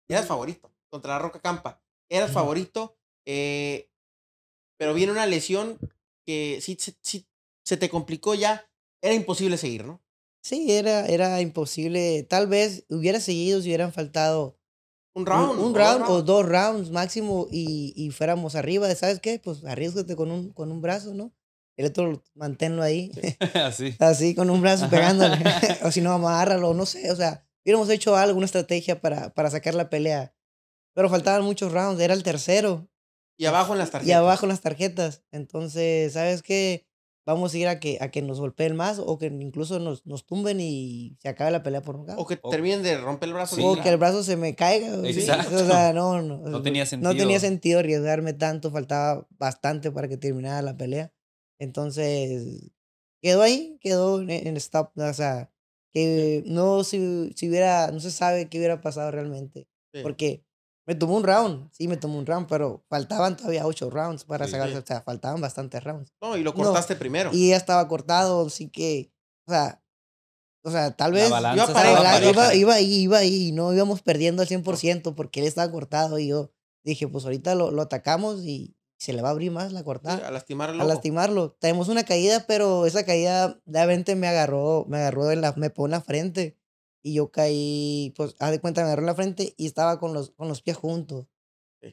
eras favorito contra la Roca Campa. Eras favorito, eh, pero viene una lesión que sí se te complicó ya. Era imposible seguir, ¿no? Sí, era, era imposible. Tal vez hubiera seguido si hubieran faltado un round. Un, round o dos rounds máximo y, y fuéramos arriba. ¿Sabes qué? Pues arriesgate con un, con un brazo, ¿no? El otro manténlo ahí. Así. Así, con un brazo pegándole. o si no, amárralo, no sé. O sea, hubiéramos hecho alguna estrategia para, para sacar la pelea. Pero faltaban muchos rounds. Era el tercero. Y abajo en las tarjetas. Y abajo en las tarjetas. Entonces, ¿sabes qué? vamos a ir a que, a que nos golpeen más o que incluso nos, nos tumben y se acabe la pelea por un O que terminen de romper el brazo. o que el brazo se me caiga. Exacto. O sea, no, no, tenía sentido. No tenía sentido arriesgarme tanto, faltaba bastante para que terminara la pelea. Entonces, quedó ahí, quedó en, stop. O sea, que no, si, si hubiera, no se sabe qué hubiera pasado realmente. Porque me tomó un round, sí, me tomó un round, pero faltaban todavía ocho rounds para sacarse, o sea, faltaban bastantes rounds. No, y lo cortaste primero. Y ya estaba cortado, así que, o sea, o sea, tal vez la yo iba, iba ahí, iba ahí, y no íbamos perdiendo al 100% porque él estaba cortado y yo dije, pues ahorita lo, lo atacamos y se le va a abrir más la cortada. a lastimarlo. A lastimarlo. Tenemos una caída, pero esa caída repente me agarró, me agarró en la, me pone la frente y yo caí, pues, haz de cuenta, me agarró en la frente y estaba con los, con los pies juntos.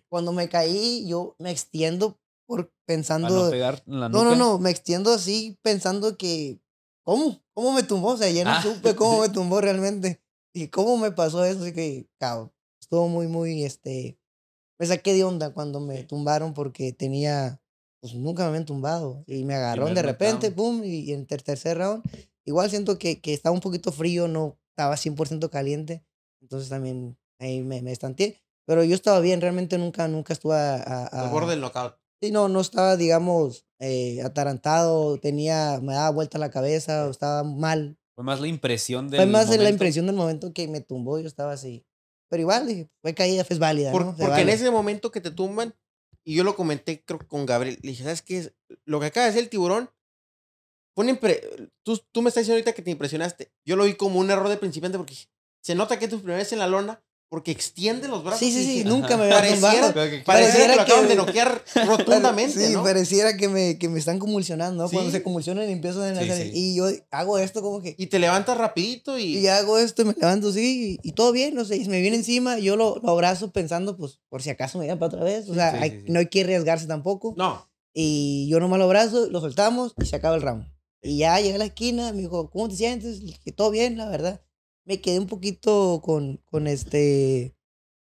Cuando me caí, yo me extiendo por pensando... No, no, no, no, me extiendo así pensando que, ¿cómo? ¿Cómo me tumbó? O sea, ya no ah, supe cómo me tumbó realmente. Y cómo me pasó eso, así que, cabrón, estuvo muy, muy, este... Me saqué de onda cuando me tumbaron porque tenía... Pues nunca me habían tumbado. Y me agarraron de repente, pum, y en tercer round. Igual siento que, que estaba un poquito frío, no estaba 100% caliente, entonces también ahí me, me Pero yo estaba bien, realmente nunca, nunca estuve a... a, borde del local. Sí, no, no estaba, digamos, eh, atarantado, tenía, me daba vuelta la cabeza, estaba mal. Fue más la impresión del Fue más momento. la impresión del momento que me tumbó, yo estaba así. Pero igual, dije, fue caída, fue válida. ¿no? Porque en ese momento que te tumban, y yo lo comenté creo con Gabriel, le dije, ¿sabes qué? Lo que acaba de el tiburón tú, me estás diciendo ahorita que te impresionaste. Yo lo vi como un error de principiante porque se nota que es tus primeras en la lona porque extiende los brazos. Sí, sí, sí, nunca me había pareciera, que lo acaban noquear rotundamente. Sí, pareciera que me, están convulsionando. Cuando se convulsionan empiezo a Y yo hago esto como que. Y te levantas rapidito y. Y hago esto, y me levanto sí y, todo bien, no sé. Y me viene encima, yo lo, abrazo pensando, pues, por si acaso me dan para otra vez. O sea, no hay que arriesgarse tampoco. No. Y yo nomás lo abrazo, lo soltamos y se acaba el ramo. Y ya llegué a la esquina, me dijo, ¿cómo te sientes? Le dije, todo bien, la verdad. Me quedé un poquito con, con este,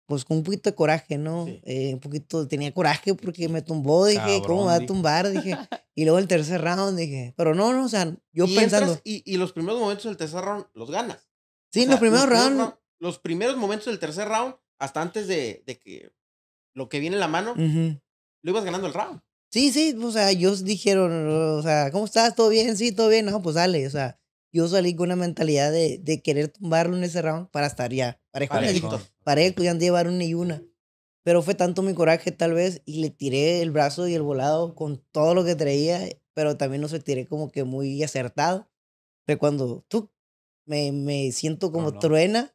pues con un poquito de coraje, ¿no? Eh, un poquito, tenía coraje porque me tumbó, dije, ¿cómo va a tumbar? Dije, y luego el tercer round, dije, pero no, no, o sea, yo pensando. y, y, los primeros momentos del tercer round los ganas. Sí, los primeros round, Los primeros momentos del tercer round, hasta antes de, de que lo que viene en la mano, lo ibas ganando el round. Sí, sí, o sea, ellos dijeron, o sea, ¿cómo estás? ¿Todo bien? Sí, todo bien. No, pues sale, o sea, yo salí con una mentalidad de, de querer tumbarlo en ese round para estar ya para parejo. para Parejo, ya llevar una y una. Pero fue tanto mi coraje, tal vez, y le tiré el brazo y el volado con todo lo que traía, pero también no se tiré como que muy acertado. Pero cuando tú me, me siento como truena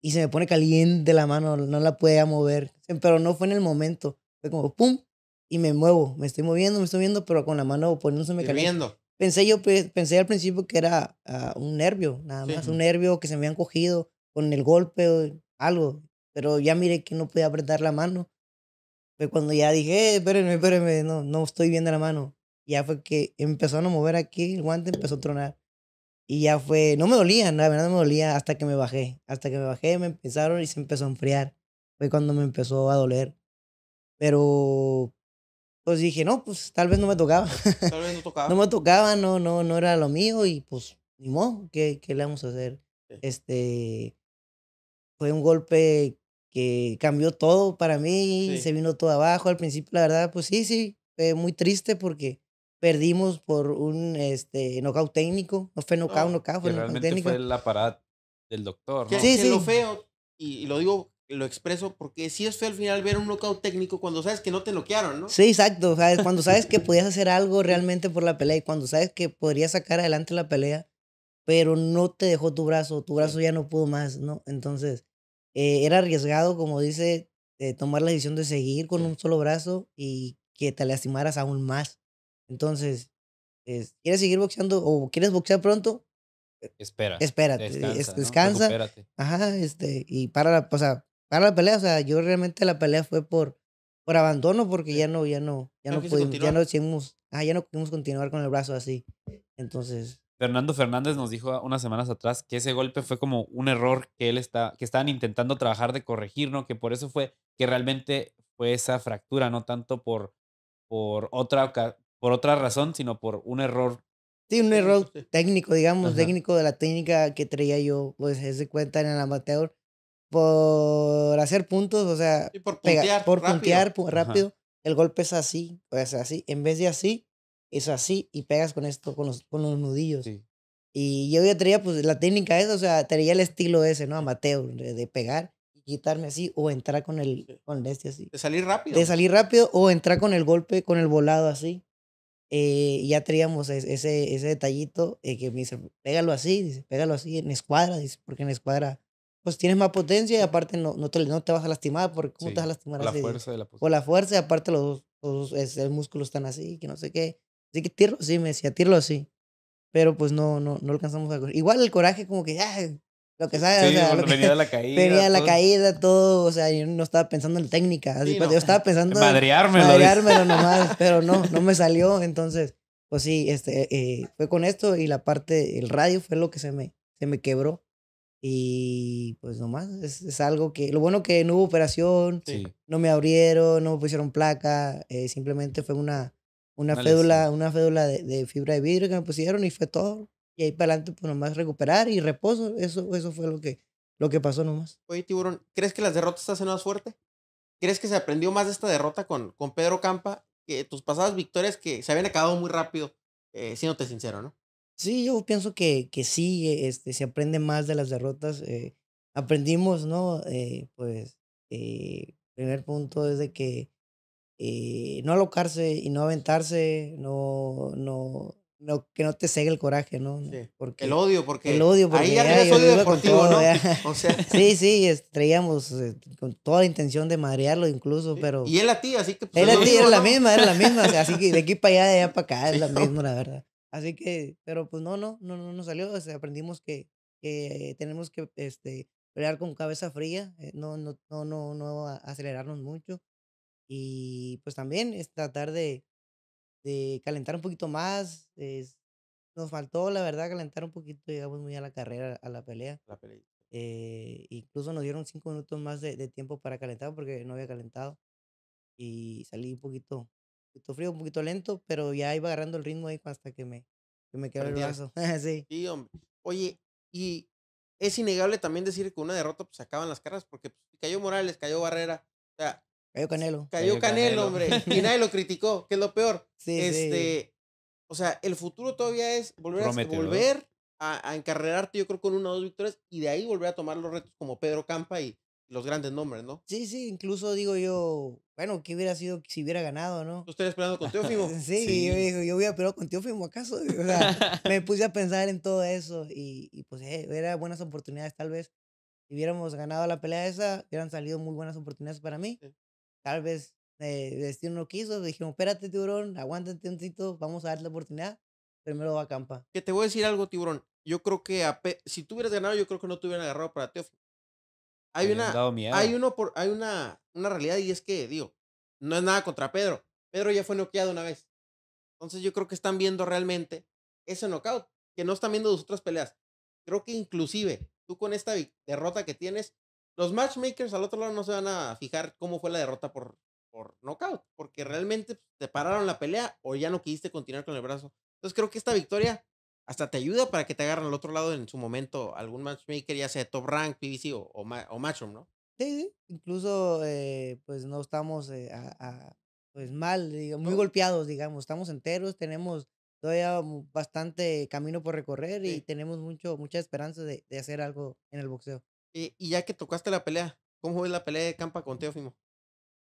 y se me pone caliente la mano, no la podía mover. Pero no fue en el momento, fue como pum, y me muevo, me estoy moviendo, me estoy moviendo, pero con la mano no se me cae. Pensé yo, pues, pensé al principio que era ah, un nervio, nada más, un nervio que se me habían cogido con el golpe o algo, pero ya miré que no podía apretar la mano. Fue cuando ya dije, eh, espérenme, espérenme, no, no estoy viendo la mano. Ya fue que empezó a no mover aquí, el guante empezó a tronar. Y ya fue, no me dolía, la verdad no me dolía hasta que me bajé. Hasta que me bajé, me empezaron y se empezó a enfriar. Fue cuando me empezó a doler. Pero pues dije, no, pues tal vez no me tocaba. Tal vez no tocaba. no me tocaba, no, no, no era lo mío y pues ni modo, ¿qué, qué le vamos a hacer? Este, fue un golpe que cambió todo para mí, se vino todo abajo. Al principio, la verdad, pues sí, sí, fue muy triste porque perdimos por un este, knockout técnico. No fue knockout, no, knockout, fue knockout técnico. fue la parada del doctor, ¿no? Sí, sí. lo feo, y, lo digo lo expreso porque sí es feo al final ver un knockout técnico cuando sabes que no te noquearon, ¿no? Sí, exacto. sea, Cuando sabes que podías hacer algo realmente por la pelea y cuando sabes que podrías sacar adelante la pelea, pero no te dejó tu brazo, tu brazo ya no pudo más, ¿no? Entonces, eh, era arriesgado, como dice, eh, tomar la decisión de seguir con un solo brazo y que te lastimaras aún más. Entonces, ¿quieres seguir boxeando o quieres boxear pronto? Espera. Espérate. Descansa. Espérate. Ajá, este, y para, la, o sea, para la pelea, o sea, yo realmente la pelea fue por, por abandono, porque ya no, ya no, ya no, pudimos, ya no hicimos, ah, ya no pudimos continuar con el brazo así. Entonces. Fernando Fernández nos dijo unas semanas atrás que ese golpe fue como un error que él está, que estaban intentando trabajar de corregir, ¿no? Que por eso fue que realmente fue esa fractura, no tanto por, por, otra, por otra razón, sino por un error. Sí, un error técnico, digamos, técnico de la técnica que traía yo, pues, ese cuenta en el amateur por hacer puntos, o sea, por puntear, por rápido. rápido el golpe es así, o sea, así, en vez de así, es así y pegas con esto, con los, con los nudillos. Y yo ya traía pues la técnica esa, o sea, traía el estilo ese, ¿no? Amateo, de, de pegar y quitarme así o entrar con el, con este así. De salir rápido. De salir rápido o entrar con el golpe, con el volado así. Eh, ya traíamos ese, ese detallito eh, que me dice, pégalo así, dice, pégalo así en escuadra, dice, porque en escuadra pues tienes más potencia y aparte no, no, te, no te vas a lastimar, porque ¿cómo te vas a lastimar así? Fuerza la la fuerza y aparte los, los, el músculos están así, que no sé qué. Así que tirlo sí, me decía, tirlo así. Pero pues no, no, no alcanzamos a... Igual el coraje como que ya, ah, lo que sabes, sea, venía la caída. Venía la caída, todo, o sea, yo no estaba pensando en técnica, yo estaba pensando... en Madreármelo nomás, pero no, no me salió, entonces, pues sí, este, eh, eh, fue con esto y la parte, el radio fue lo que se me, se me quebró y pues nomás, es, algo que, lo bueno que no hubo operación, no me abrieron, no me pusieron placa, eh, simplemente fue una, una fédula, una de, de, fibra de vidrio que me pusieron y fue todo. Y ahí para adelante, pues nomás recuperar y reposo, eso, eso fue lo que, lo que pasó nomás. Oye, tiburón, ¿crees que las derrotas hacen más fuerte? ¿Crees que se aprendió más de esta derrota con, con Pedro Campa que tus pasadas victorias que se habían acabado muy rápido, eh, siéndote sincero, ¿no? Sí, yo pienso que, que sí, eh, este, se aprende más de las derrotas. Eh, aprendimos, ¿no? Eh, pues, eh, primer punto es de que no alocarse y no aventarse, no, no, no, que no te cegue el coraje, ¿no? Porque, el odio, porque. El odio, Ahí ya, tenías odio deportivo, ¿no? O sea. sí, sí, traíamos con toda la intención de madrearlo incluso, pero. Y él a ti, así que. Pues, él a ti era la misma, era la misma. así que de aquí para allá, de allá para acá, es la misma, la verdad. Así que, pero pues no, no, no, no, salió. Este, aprendimos que, que tenemos que este, pelear con cabeza fría, eh, no, no, no, no, no acelerarnos mucho. Y pues también es tratar de, de calentar un poquito más. nos faltó, la verdad, calentar un poquito. Llegamos muy a la carrera, a la pelea. Eh, incluso nos dieron cinco minutos más de, de, tiempo para calentar porque no había calentado. Y salí un poquito tu frío, un poquito lento, pero ya iba agarrando el ritmo ahí hasta que me, que me quedó el brazo. sí. hombre. Oye, y es innegable también decir que una derrota pues acaban las caras porque pues, cayó Morales, cayó Barrera, o sea, cayó Canelo. Cayó, Canelo, hombre, y nadie lo criticó, que es lo peor. Sí, este, o sea, el futuro todavía es volver a volver a, encarrerarte, yo creo con una o dos victorias y de ahí volver a tomar los retos como Pedro Campa y los grandes nombres, ¿no? Sí, sí, incluso digo yo, bueno, ¿qué hubiera sido si hubiera ganado, no? ¿Tú esperando con Teófimo? sí, yo digo, yo hubiera con Teófimo, ¿acaso? O sea, me puse a pensar en todo eso y, pues eh, eran buenas oportunidades tal vez. Si hubiéramos ganado la pelea esa, hubieran salido muy buenas oportunidades para mí. Tal vez eh, el destino no quiso, dijeron, espérate, tiburón, aguántate un tito, vamos a dar la oportunidad. Primero va a campa. Que te voy a decir algo, tiburón. Yo creo que si tú hubieras ganado, yo creo que no te hubieran agarrado para Teófimo hay una, hay uno por, hay una, una realidad y es que, digo, no es nada contra Pedro. Pedro ya fue noqueado una vez. Entonces yo creo que están viendo realmente ese knockout, que no están viendo sus otras peleas. Creo que inclusive tú con esta derrota que tienes, los matchmakers al otro lado no se van a fijar cómo fue la derrota por, por knockout, porque realmente te pararon la pelea o ya no quisiste continuar con el brazo. Entonces creo que esta victoria hasta te ayuda para que te agarren al otro lado en su momento algún matchmaker, ya sea Top Rank, PVC o, o, Matchroom, ¿no? Sí, sí. incluso eh, pues no estamos eh, a, pues mal, digamos, muy golpeados, digamos, estamos enteros, tenemos todavía bastante camino por recorrer y tenemos mucho, mucha esperanza de, hacer algo en el boxeo. Y, ya que tocaste la pelea, ¿cómo ves la pelea de Campa con Teófimo?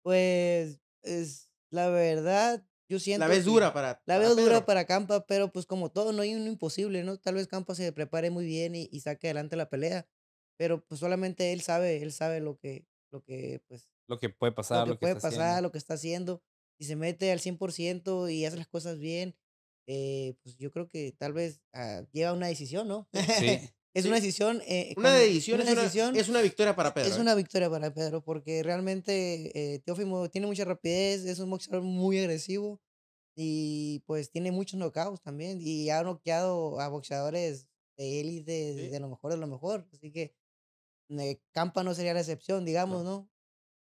Pues es, la verdad, yo siento. La vez dura para. La veo dura para Campa, pero pues como todo, no hay un imposible, ¿no? Tal vez Campa se prepare muy bien y, y, saque adelante la pelea, pero pues solamente él sabe, él sabe lo que, lo que, pues. Lo que puede pasar, lo que, puede está pasar, haciendo. lo que está haciendo. Si se mete al 100% y hace las cosas bien, eh, pues yo creo que tal vez ah, lleva una decisión, ¿no? Sí. Eh, es una decisión. Eh, una, decisión, es una, es una, victoria para Pedro. Es ¿eh? una victoria para Pedro, porque realmente eh, Teófimo tiene mucha rapidez, es un boxeador muy agresivo y pues tiene muchos knockouts también. Y ha noqueado a boxeadores de élite, sí. de lo mejor de lo mejor. Así que eh, Campa no sería la excepción, digamos, ¿no?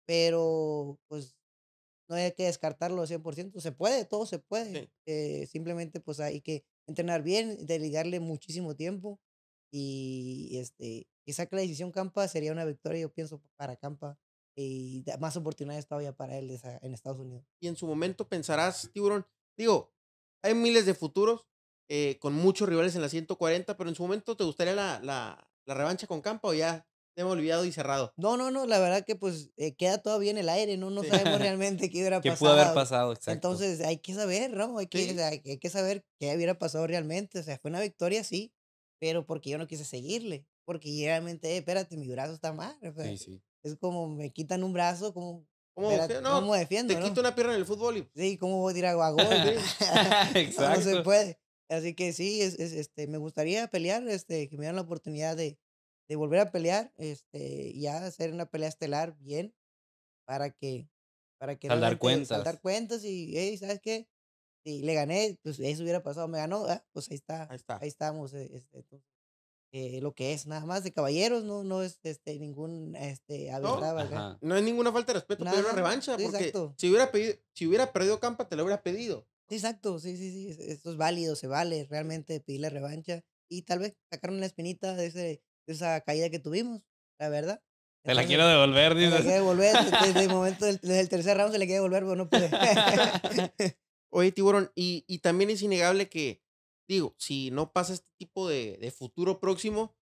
Pero pues no hay que descartarlo al 100%. Se puede, todo se puede. simplemente pues hay que entrenar bien, dedicarle muchísimo tiempo y este, esa la decisión Campa sería una victoria, yo pienso, para Campa y más oportunidades todavía para él en Estados Unidos. Y en su momento pensarás, tiburón, digo, hay miles de futuros eh, con muchos rivales en la 140, pero en su momento te gustaría la, la, revancha con Campa o ya te hemos olvidado y cerrado. No, no, no, la verdad que pues eh, queda todavía en el aire, no, no sabemos realmente qué hubiera pasado. haber pasado, Entonces hay que saber, ¿no? Hay que, hay que saber qué hubiera pasado realmente. O sea, fue una victoria, sí, pero porque yo no quise seguirle, porque realmente, espérate, mi brazo está mal. Es como me quitan un brazo, como... ¿Cómo, no, defiendo? Te quito una pierna en el fútbol Sí, ¿cómo voy a tirar a gol? Exacto. no se puede. Así que sí, es, este, me gustaría pelear, este, que me dieran la oportunidad de, de volver a pelear, este, ya hacer una pelea estelar bien, para que para que dar cuentas. dar cuentas y, ¿sabes qué? si le gané, pues eso hubiera pasado, me ganó, pues ahí está, ahí, estamos. E, este, eh, lo que es nada más de caballeros, no, no es este, ningún este, ¿No? no es ninguna falta de respeto una revancha, si hubiera, si hubiera perdido Campa, te lo hubiera pedido. exacto, sí, sí, sí, esto es válido, se vale realmente pedir la revancha y tal vez sacaron la espinita de, ese, de esa caída que tuvimos, la verdad. Te la quiero devolver, dices. la quiero devolver. Desde el momento del, tercer round se le quiere devolver, pero no puede. Oye, tiburón, y, también es innegable que, digo, si no pasa este tipo de, futuro próximo,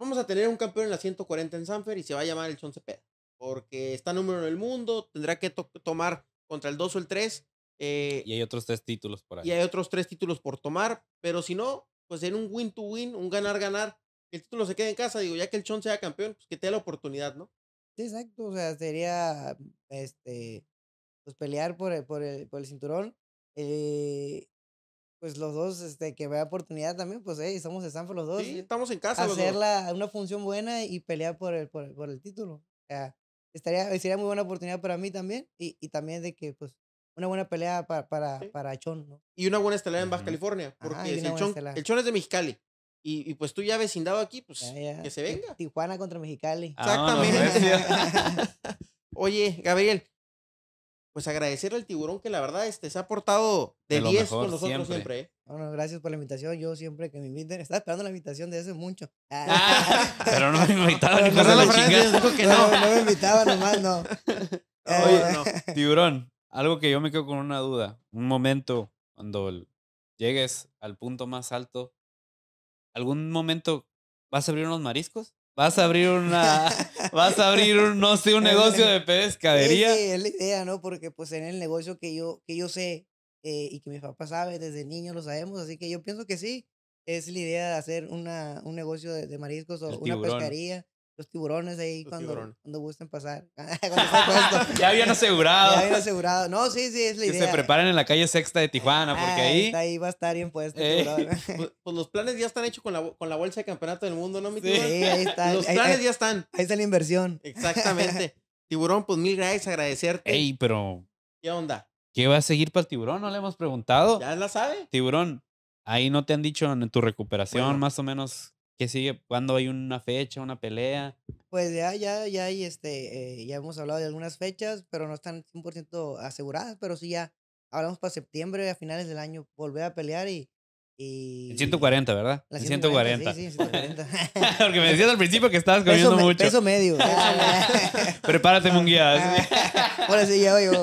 vamos a tener un campeón en la 140 en Sanfer y se va a llamar el Chon Cepeda, porque está número en el mundo, tendrá que tomar contra el 2 o el 3. Eh, y hay otros tres títulos por ahí. Y hay otros tres títulos por tomar, pero si no, pues en un win-to-win, un ganar-ganar, que el título se quede en casa, digo, ya que el Chon sea campeón, pues que te dé la oportunidad, ¿no? exacto, o sea, sería, este, pues pelear por el, por el, por el cinturón. Eh, pues los dos, este, que vea oportunidad también, pues hey, somos Stanford los dos. Sí, estamos en casa. Hacer la, una función buena y pelear por el, por el, título. O sea, estaría, sería muy buena oportunidad para mí también y, y también de que, pues, una buena pelea para, para, para Chon, ¿no? Y una buena estelada en Baja California, ah, porque el, Chon, es de Mexicali. Y, y, pues tú ya vecindado aquí, pues que se eh, venga. Tijuana contra Mexicali. Ah, Exactamente. Oye, Gabriel, pues agradecerle al tiburón que la verdad este, se ha portado de, 10 con nosotros siempre. Bueno, ¿eh? gracias por la invitación. Yo siempre que me inviten, estaba esperando la invitación de hace mucho. Ah. Ah, pero no me invitaban. Ni no, no. no, me invitaban nomás, no. Oye, ah. no. Tiburón, algo que yo me quedo con una duda. Un momento cuando llegues al punto más alto, ¿algún momento vas a abrir unos mariscos? Vas a abrir una, vas a abrir un, no sé, un negocio de pescadería. Sí, es la idea, ¿no? Porque pues en el negocio que yo, que yo sé eh, y que mi papá sabe desde niño, lo sabemos, así que yo pienso que sí, es la idea de hacer una, un negocio de, de mariscos o una pescaría los tiburones ahí cuando, gusten pasar. ya habían asegurado. Ya habían asegurado. No, sí, sí, es la idea. Que se preparen en la calle sexta de Tijuana, porque ah, ahí. Ahí va a estar bien puesto. Eh, pues, pues, los planes ya están hechos con la, con la bolsa de campeonato del mundo, ¿no, mi tiburón? Sí, ahí está. Los planes ya están. Ahí está la inversión. Exactamente. tiburón, pues mil gracias, agradecerte. Ey, pero. ¿Qué onda? ¿Qué va a seguir para el tiburón? No le hemos preguntado. Ya la sabe. Tiburón, ahí no te han dicho en tu recuperación más o menos ¿Qué sigue? ¿Cuándo hay una fecha, una pelea? Pues ya, ya, ya hay, este, eh, ya hemos hablado de algunas fechas, pero no están 100% aseguradas, pero sí ya hablamos para septiembre, a finales del año, volver a pelear y... y en 140, ¿verdad? En 140. Sí, sí, 140. Porque me decías al principio que estabas comiendo mucho. Peso medio. Prepárate, Munguía. Ah, por sí, ya oigo...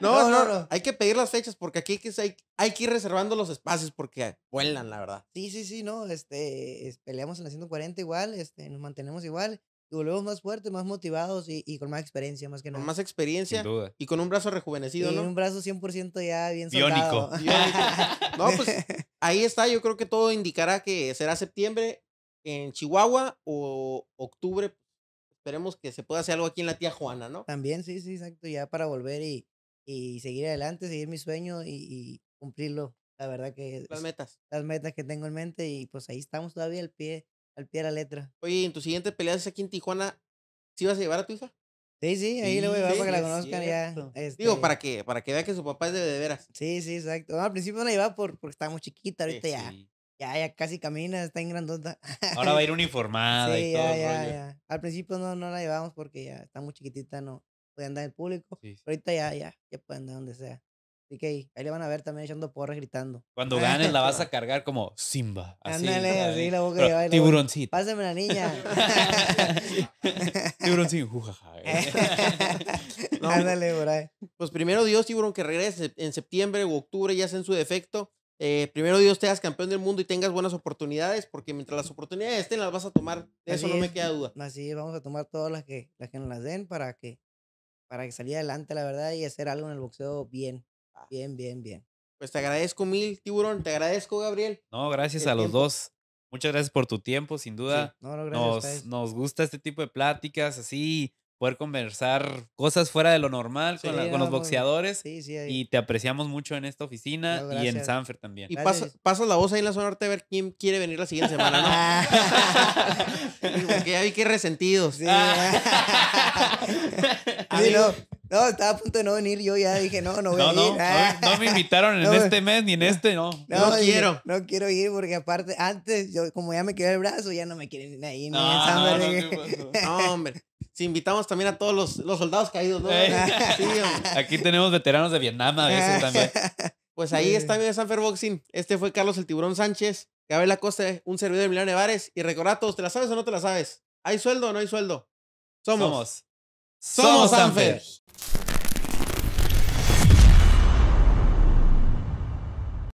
No, no, no, Hay que pedir las fechas porque aquí hay que, hay, que ir reservando los espacios porque vuelan, la verdad. Sí, sí, sí, no. Este, peleamos en la 140 igual, este, nos mantenemos igual y volvemos más fuertes, más motivados y, con más experiencia, más que nada. Con más experiencia y con un brazo rejuvenecido, y ¿no? un brazo 100% ya bien soldado. No, pues ahí está. Yo creo que todo indicará que será septiembre en Chihuahua o octubre. Esperemos que se pueda hacer algo aquí en la tía Juana, ¿no? También, sí, sí, exacto. Ya para volver y, y seguir adelante, seguir mi sueño y, cumplirlo. La verdad que... Las metas. Las metas que tengo en mente y pues ahí estamos todavía al pie, al pie de la letra. Oye, en tu siguiente pelea es aquí en Tijuana, ¿sí vas a llevar a tu hija? Sí, sí, ahí le voy a llevar para que la conozcan ya. Digo, este para que, para que vea que su papá es de, de veras. Sí, sí, exacto. al principio no la llevaba Porque porque muy chiquita, ahorita ya. Ya, ya casi camina, está en grandota. Ahora va a ir uniformada y todo. Al principio no, no la llevamos porque ya está muy chiquitita, no, pueden andar en público. Ahorita ya, ya, ya pueden andar donde sea. Así que ahí, ahí le van a ver también echando porras gritando. Cuando ganen la vas a cargar como Simba. Ándale, así la boca lleva. Tiburoncito. Pásame la niña. tiburoncito, eh. Ándale, por Pues primero Dios, tiburón, que regrese en septiembre u octubre, ya sea en su defecto. Eh, primero Dios te hagas campeón del mundo y tengas buenas oportunidades, porque mientras las oportunidades estén, las vas a tomar. De eso no me queda duda. Así vamos a tomar todas las que, las que nos las den para que para que saliera adelante, la verdad, y hacer algo en el boxeo bien, ah. bien, bien, bien. Pues te agradezco mil, tiburón, te agradezco, Gabriel. No, gracias a los dos. Muchas gracias por tu tiempo, sin duda. No, nos, nos gusta este tipo de pláticas, así poder conversar cosas fuera de lo normal con, los pues, boxeadores. y te apreciamos mucho en esta oficina y en Sanfer también. Y pasa, pasa, la voz ahí en la zona norte a ver quién quiere venir la siguiente semana, ¿no? Porque ya vi que resentidos. no, estaba a punto de no venir. Yo ya dije, no, no voy No, me invitaron en este mes ni en este, no. quiero. No quiero ir porque aparte, antes, yo como ya me quedé el brazo, ya no me quieren ir ahí. en no, hombre si invitamos también a todos los, los soldados caídos, ¿no? Aquí tenemos veteranos de Vietnam a veces también. Pues ahí está mi Sanfer Boxing. Este fue Carlos el Tiburón Sánchez, Gabriel Costa, un servidor de Milán Nevares. Y recordad ¿te la sabes o no te la sabes? ¿Hay sueldo o no hay sueldo? Somos. Somos, Sanfer.